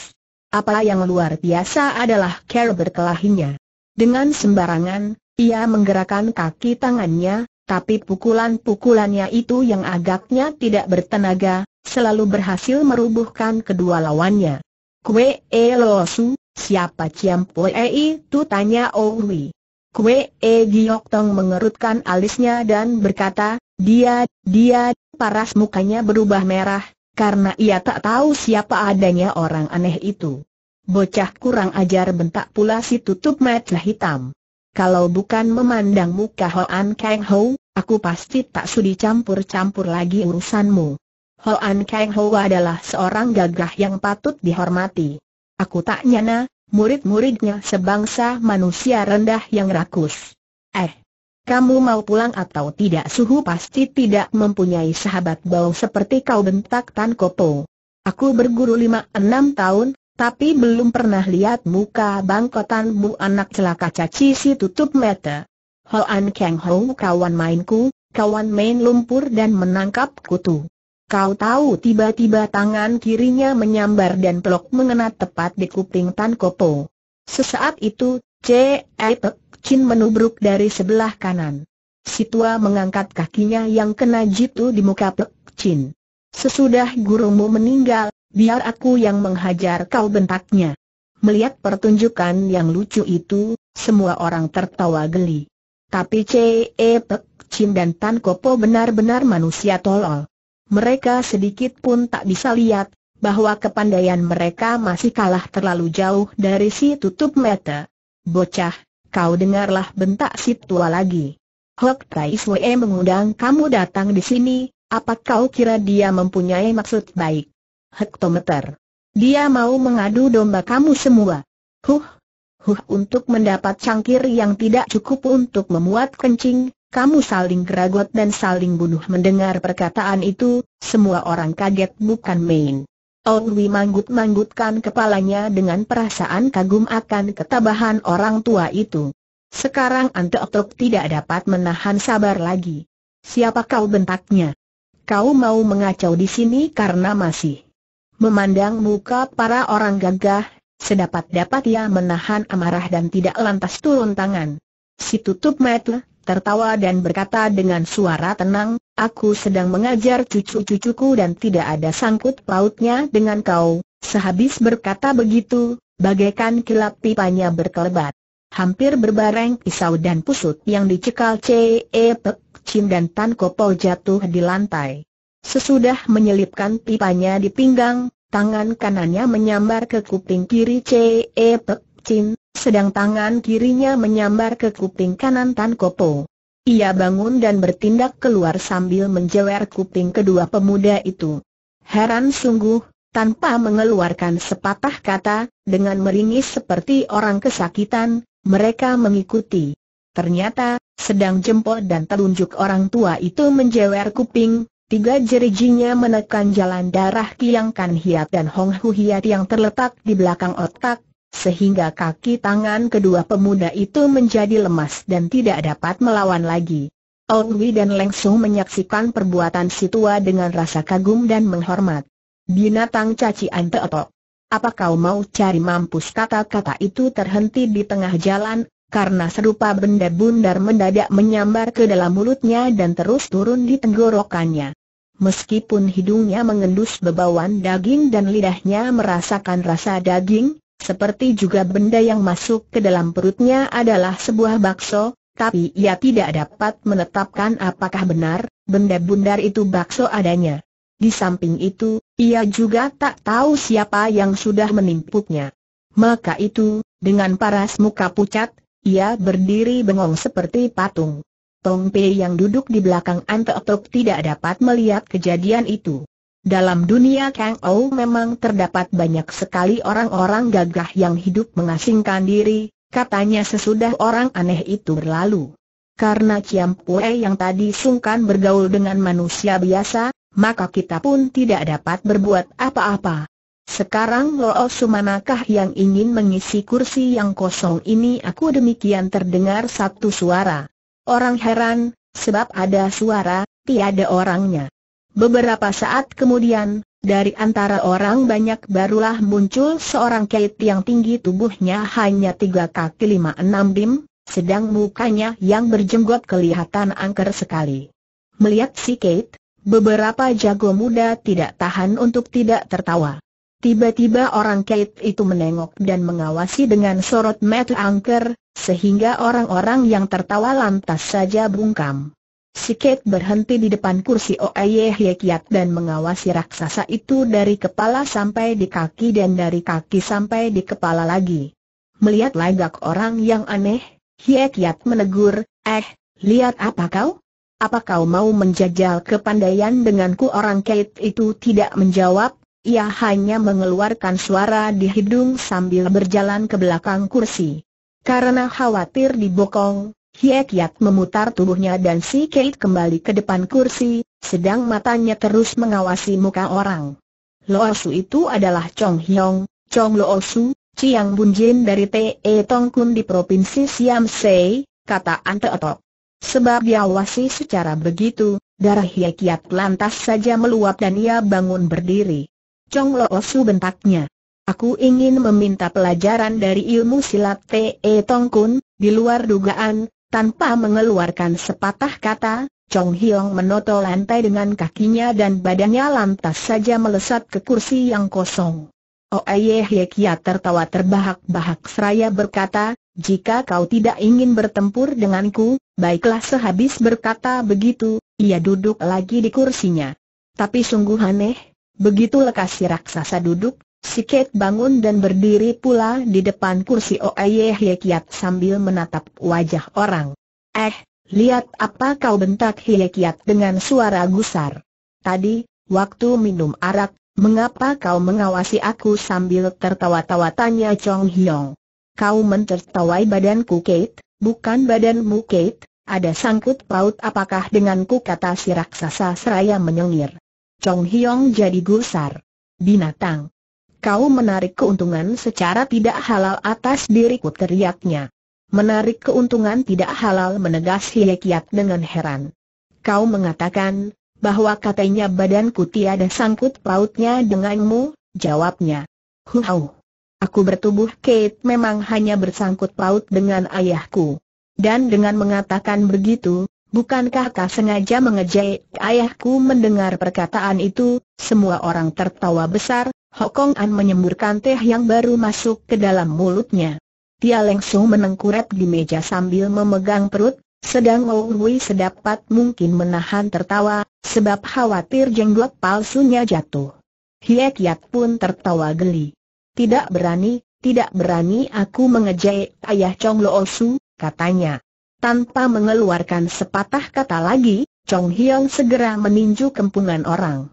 Apa yang luar biasa adalah Carol berkelahinya. Dengan sembarangan, ia menggerakkan kaki tangannya, tapi pukulan-pukulannya itu yang agaknya tidak bertenaga, selalu berhasil merubuhkan kedua lawannya. Kwe E Lo Su, siapa Ciam Pue E itu tanya Owi. Oh Kwe E Giok Tong mengerutkan alisnya dan berkata, dia, dia, paras mukanya berubah merah, karena ia tak tahu siapa adanya orang aneh itu. Bocah kurang ajar bentak pula si tutup mata hitam kalau bukan memandang muka Hoan Kang Ho, aku pasti tak sudi campur-campur lagi urusanmu. Hoan Kang Ho adalah seorang gagah yang patut dihormati. Aku tak nyana, murid-muridnya sebangsa manusia rendah yang rakus. Eh, kamu mau pulang atau tidak suhu pasti tidak mempunyai sahabat bau seperti kau bentak Tan Kopo. Aku berguru lima enam tahun, tapi belum pernah lihat muka bangkotan bu anak celaka caci si tutup mata. Hoan Kang Ho, kawan mainku, kawan main lumpur dan menangkap kutu. Kau tahu tiba-tiba tangan kirinya menyambar dan pelok mengena tepat di kuping Tan Kopo. Sesaat itu, C. Epek Chin menubruk dari sebelah kanan. Situa mengangkat kakinya yang kena jitu di muka Pek Chin. Sesudah gurumu meninggal, Biar aku yang menghajar kau bentaknya. Melihat pertunjukan yang lucu itu, semua orang tertawa geli. Tapi Ce Pek Chin dan Tan Kopo benar-benar manusia tolol. Mereka sedikit pun tak bisa lihat bahwa kepandaian mereka masih kalah terlalu jauh dari si tutup mata. Bocah, kau dengarlah bentak si tua lagi. Hok Tai Swe mengundang kamu datang di sini, apa kau kira dia mempunyai maksud baik? hektometer. Dia mau mengadu domba kamu semua. Huh, huh untuk mendapat cangkir yang tidak cukup untuk memuat kencing, kamu saling geragot dan saling bunuh mendengar perkataan itu, semua orang kaget bukan main. Owi manggut-manggutkan kepalanya dengan perasaan kagum akan ketabahan orang tua itu. Sekarang Antok tidak dapat menahan sabar lagi. Siapa kau bentaknya? Kau mau mengacau di sini karena masih Memandang muka para orang gagah, sedapat-dapat ia menahan amarah dan tidak lantas turun tangan. Si tutup metle, tertawa dan berkata dengan suara tenang, aku sedang mengajar cucu-cucuku dan tidak ada sangkut pautnya dengan kau. Sehabis berkata begitu, bagaikan kilap pipanya berkelebat. Hampir berbareng pisau dan pusut yang dicekal C.E. Pek Chin dan Tan Kopo jatuh di lantai. Sesudah menyelipkan pipanya di pinggang, tangan kanannya menyambar ke kuping kiri C E Pek Chin, sedang tangan kirinya menyambar ke kuping kanan Tan Kopo. Ia bangun dan bertindak keluar sambil menjewer kuping kedua pemuda itu. Heran sungguh, tanpa mengeluarkan sepatah kata, dengan meringis seperti orang kesakitan, mereka mengikuti. Ternyata, sedang jempol dan telunjuk orang tua itu menjewer kuping, Tiga jerijinya menekan jalan darah Kiang Kan Hiat dan Hong Hu Hiat yang terletak di belakang otak, sehingga kaki tangan kedua pemuda itu menjadi lemas dan tidak dapat melawan lagi. Wi dan Leng Su menyaksikan perbuatan si tua dengan rasa kagum dan menghormat. Binatang cacian teotok. Apa kau mau cari mampus kata-kata itu terhenti di tengah jalan, karena serupa benda bundar mendadak menyambar ke dalam mulutnya dan terus turun di tenggorokannya. Meskipun hidungnya mengendus bebauan daging dan lidahnya merasakan rasa daging, seperti juga benda yang masuk ke dalam perutnya adalah sebuah bakso, tapi ia tidak dapat menetapkan apakah benar, benda bundar itu bakso adanya. Di samping itu, ia juga tak tahu siapa yang sudah menimpuknya. Maka itu, dengan paras muka pucat, ia berdiri bengong seperti patung. Tong Pei yang duduk di belakang ante Otok tidak dapat melihat kejadian itu. Dalam dunia Kang Ou memang terdapat banyak sekali orang-orang gagah yang hidup mengasingkan diri, katanya sesudah orang aneh itu berlalu. Karena Ciam Pue yang tadi sungkan bergaul dengan manusia biasa, maka kita pun tidak dapat berbuat apa-apa. Sekarang Loo manakah yang ingin mengisi kursi yang kosong ini aku demikian terdengar satu suara. Orang heran, sebab ada suara, tiada orangnya. Beberapa saat kemudian, dari antara orang banyak barulah muncul seorang kait yang tinggi tubuhnya hanya tiga kaki lima enam bim, sedang mukanya yang berjenggot kelihatan angker sekali. Melihat si kait, beberapa jago muda tidak tahan untuk tidak tertawa. Tiba-tiba orang kait itu menengok dan mengawasi dengan sorot mata angker, sehingga orang-orang yang tertawa lantas saja bungkam. Si Kate berhenti di depan kursi Oye Kiat dan mengawasi raksasa itu dari kepala sampai di kaki dan dari kaki sampai di kepala lagi. Melihat lagak orang yang aneh, Hye Kiat menegur, eh, lihat apa kau? Apa kau mau menjajal kepandaian denganku orang Kate itu tidak menjawab, ia hanya mengeluarkan suara di hidung sambil berjalan ke belakang kursi. Karena khawatir dibokong, Hiek memutar tubuhnya dan si Kate kembali ke depan kursi, sedang matanya terus mengawasi muka orang. Loosu itu adalah Chong Hyong, Chong Loosu, Chiang Bunjin dari T.E. Tongkun di Provinsi Siam kata Ante Otok. Sebab diawasi secara begitu, darah Hiek lantas saja meluap dan ia bangun berdiri. Chong Loosu bentaknya. Aku ingin meminta pelajaran dari ilmu silat Te tongkun. di luar dugaan, tanpa mengeluarkan sepatah kata, Chong Hiong menoto lantai dengan kakinya dan badannya lantas saja melesat ke kursi yang kosong. Oeye oh kia tertawa terbahak-bahak seraya berkata, jika kau tidak ingin bertempur denganku, baiklah sehabis berkata begitu, ia duduk lagi di kursinya. Tapi sungguh aneh, begitu lekas raksasa duduk, Si Kate bangun dan berdiri pula di depan kursi Oye Hye Kiat sambil menatap wajah orang. Eh, lihat apa kau bentak Hye Kiat dengan suara gusar. Tadi, waktu minum arak, mengapa kau mengawasi aku sambil tertawa-tawa tanya Chong Hyong. Kau mentertawai badanku Kate, bukan badanmu Kate, ada sangkut paut apakah denganku kata si raksasa seraya menyengir. Chong Hyong jadi gusar. Binatang kau menarik keuntungan secara tidak halal atas diriku teriaknya. Menarik keuntungan tidak halal menegas Hiekiat dengan heran. Kau mengatakan, bahwa katanya badanku tiada sangkut pautnya denganmu, jawabnya. Huau. Aku bertubuh Kate memang hanya bersangkut paut dengan ayahku. Dan dengan mengatakan begitu, bukankah kau sengaja mengejek ayahku mendengar perkataan itu, semua orang tertawa besar, Hokong An menyemburkan teh yang baru masuk ke dalam mulutnya. Tia Lengsu menengkurap di meja sambil memegang perut, sedang Owen Wei sedapat mungkin menahan tertawa, sebab khawatir jenggot palsunya jatuh. Hiek Yat pun tertawa geli. Tidak berani, tidak berani aku mengejek ayah Chong Lo Su, katanya. Tanpa mengeluarkan sepatah kata lagi, Chong Hiong segera meninju kempungan orang.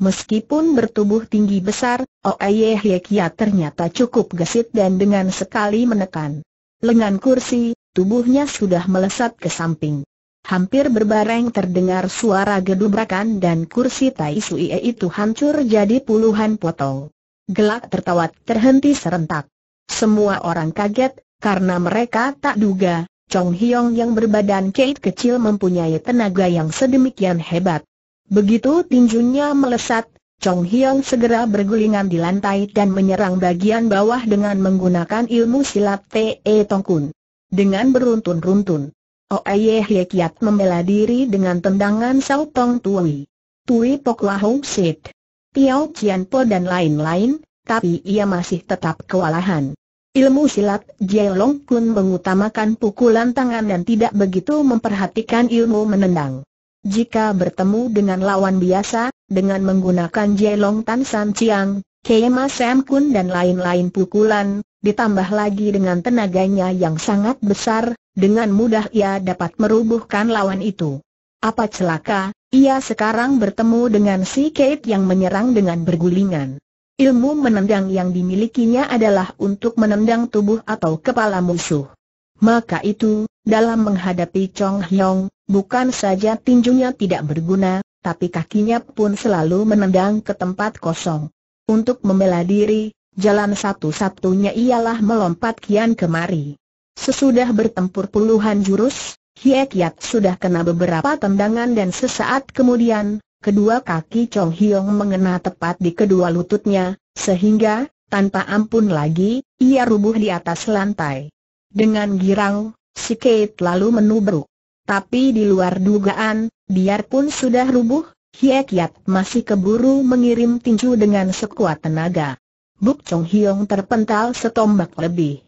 Meskipun bertubuh tinggi besar, Oeye Hekia ternyata cukup gesit dan dengan sekali menekan lengan kursi, tubuhnya sudah melesat ke samping. Hampir berbareng terdengar suara gedubrakan dan kursi Tai Sui itu hancur jadi puluhan potong. Gelak tertawa terhenti serentak. Semua orang kaget, karena mereka tak duga, Chong Hiong yang berbadan keit kecil mempunyai tenaga yang sedemikian hebat. Begitu tinjunya melesat, Chong Hiong segera bergulingan di lantai dan menyerang bagian bawah dengan menggunakan ilmu silat Te Tongkun. Dengan beruntun-runtun, Oye oh Hye Kiat membela diri dengan tendangan Sao Tong Tui. Tui Pok Lahong Sit, Tiao Chian Po dan lain-lain, tapi ia masih tetap kewalahan. Ilmu silat Long Kun mengutamakan pukulan tangan dan tidak begitu memperhatikan ilmu menendang. Jika bertemu dengan lawan biasa, dengan menggunakan jelong Tan San Chiang, Kema Sam Kun dan lain-lain pukulan, ditambah lagi dengan tenaganya yang sangat besar, dengan mudah ia dapat merubuhkan lawan itu. Apa celaka, ia sekarang bertemu dengan si Kate yang menyerang dengan bergulingan. Ilmu menendang yang dimilikinya adalah untuk menendang tubuh atau kepala musuh. Maka itu, dalam menghadapi Chong Hyong, bukan saja tinjunya tidak berguna, tapi kakinya pun selalu menendang ke tempat kosong. Untuk membela diri, jalan satu-satunya ialah melompat kian kemari. Sesudah bertempur puluhan jurus, Hie Kiat sudah kena beberapa tendangan dan sesaat kemudian, kedua kaki Chong Hyong mengena tepat di kedua lututnya, sehingga, tanpa ampun lagi, ia rubuh di atas lantai. Dengan girang, Si Kate lalu menubruk. Tapi di luar dugaan, biarpun sudah rubuh, Hie masih keburu mengirim tinju dengan sekuat tenaga. Buk Chong Hiong terpental setombak lebih.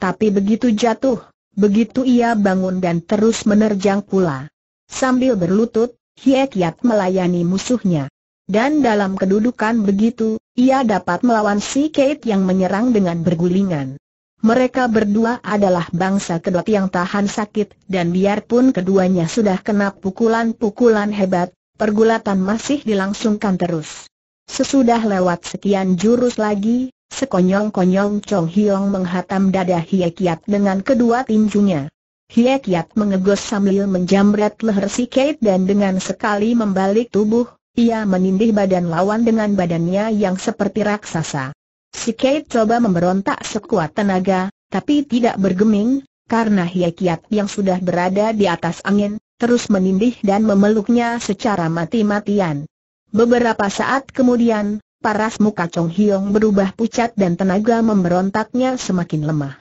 Tapi begitu jatuh, begitu ia bangun dan terus menerjang pula. Sambil berlutut, Hie melayani musuhnya. Dan dalam kedudukan begitu, ia dapat melawan si Kate yang menyerang dengan bergulingan. Mereka berdua adalah bangsa kedua yang tahan sakit dan biarpun keduanya sudah kena pukulan-pukulan hebat, pergulatan masih dilangsungkan terus. Sesudah lewat sekian jurus lagi, sekonyong-konyong Chong Hiong menghatam dada Hie Kiat dengan kedua tinjunya. Hie Kiat mengegos sambil menjamret leher si Kate dan dengan sekali membalik tubuh, ia menindih badan lawan dengan badannya yang seperti raksasa. Si Kate coba memberontak sekuat tenaga, tapi tidak bergeming, karena Hiekiat yang sudah berada di atas angin, terus menindih dan memeluknya secara mati-matian. Beberapa saat kemudian, paras muka Chong Hiong berubah pucat dan tenaga memberontaknya semakin lemah.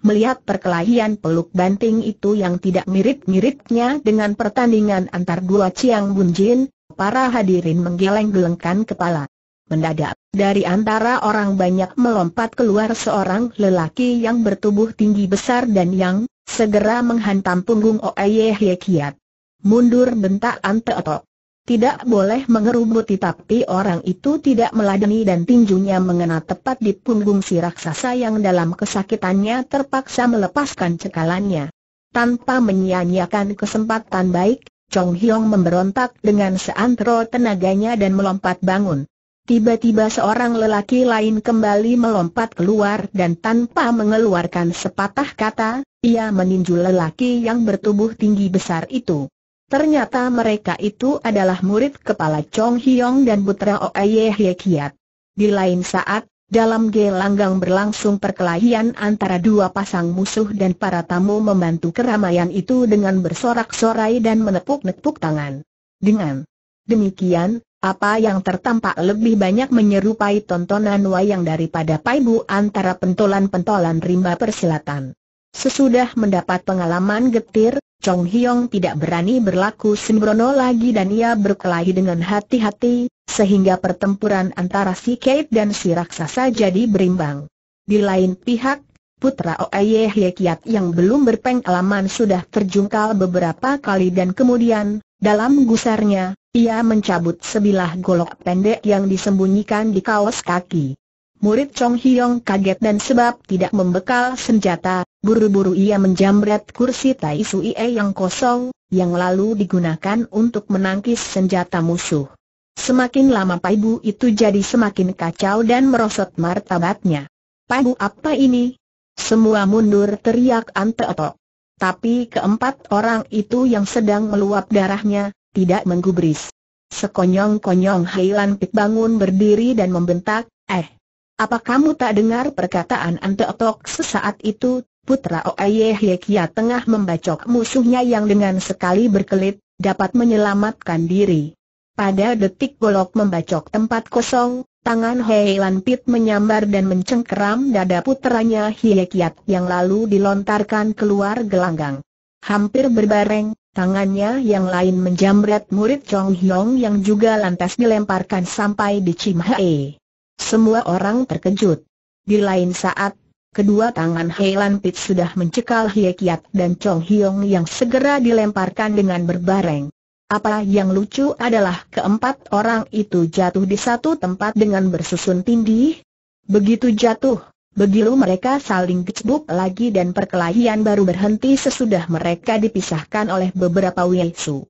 Melihat perkelahian peluk banting itu yang tidak mirip-miripnya dengan pertandingan antar dua Chiang Bunjin, para hadirin menggeleng-gelengkan kepala. Mendadak, dari antara orang banyak melompat keluar seorang lelaki yang bertubuh tinggi besar dan yang segera menghantam punggung Oeye Hye Kiat. Mundur bentak Ante Otok. Tidak boleh mengerubuti tapi orang itu tidak meladeni dan tinjunya mengena tepat di punggung si raksasa yang dalam kesakitannya terpaksa melepaskan cekalannya. Tanpa menyia-nyiakan kesempatan baik, Chong Hyong memberontak dengan seantero tenaganya dan melompat bangun. Tiba-tiba seorang lelaki lain kembali melompat keluar dan tanpa mengeluarkan sepatah kata, ia meninju lelaki yang bertubuh tinggi besar itu. Ternyata mereka itu adalah murid kepala Chong Hyong dan putra Oye Hye Kiat. Di lain saat, dalam gelanggang berlangsung perkelahian antara dua pasang musuh dan para tamu membantu keramaian itu dengan bersorak-sorai dan menepuk-nepuk tangan. Dengan demikian, apa yang tertampak lebih banyak menyerupai tontonan wayang daripada paibu antara pentolan-pentolan rimba persilatan. Sesudah mendapat pengalaman getir, Chong Hyong tidak berani berlaku sembrono lagi dan ia berkelahi dengan hati-hati, sehingga pertempuran antara si Kate dan si raksasa jadi berimbang. Di lain pihak, putra Oeye Kiat yang belum berpengalaman sudah terjungkal beberapa kali dan kemudian, dalam gusarnya, ia mencabut sebilah golok pendek yang disembunyikan di kaos kaki. Murid Chong Hiong kaget dan sebab tidak membekal senjata, buru-buru ia menjamret kursi Tai Sui E yang kosong, yang lalu digunakan untuk menangkis senjata musuh. Semakin lama Pai Bu itu jadi semakin kacau dan merosot martabatnya. Pai Bu apa ini? Semua mundur teriak Otok. Tapi keempat orang itu yang sedang meluap darahnya, tidak menggubris. Sekonyong-konyong Hailan Pit bangun berdiri dan membentak, eh, apa kamu tak dengar perkataan Otok sesaat itu, putra Oaye Hekia tengah membacok musuhnya yang dengan sekali berkelit, dapat menyelamatkan diri. Pada detik golok membacok tempat kosong, Tangan Hei Lan Pit menyambar dan mencengkeram dada putranya Hie Kiat yang lalu dilontarkan keluar gelanggang. Hampir berbareng, tangannya yang lain menjamret murid Chong Hyong yang juga lantas dilemparkan sampai di Chim Hei. Semua orang terkejut. Di lain saat, kedua tangan Hei Lan Pit sudah mencekal Hie Kiat dan Chong Hyong yang segera dilemparkan dengan berbareng. Apa yang lucu adalah keempat orang itu jatuh di satu tempat dengan bersusun tindih. Begitu jatuh, begitu mereka saling gecebuk lagi dan perkelahian baru berhenti sesudah mereka dipisahkan oleh beberapa wilsu.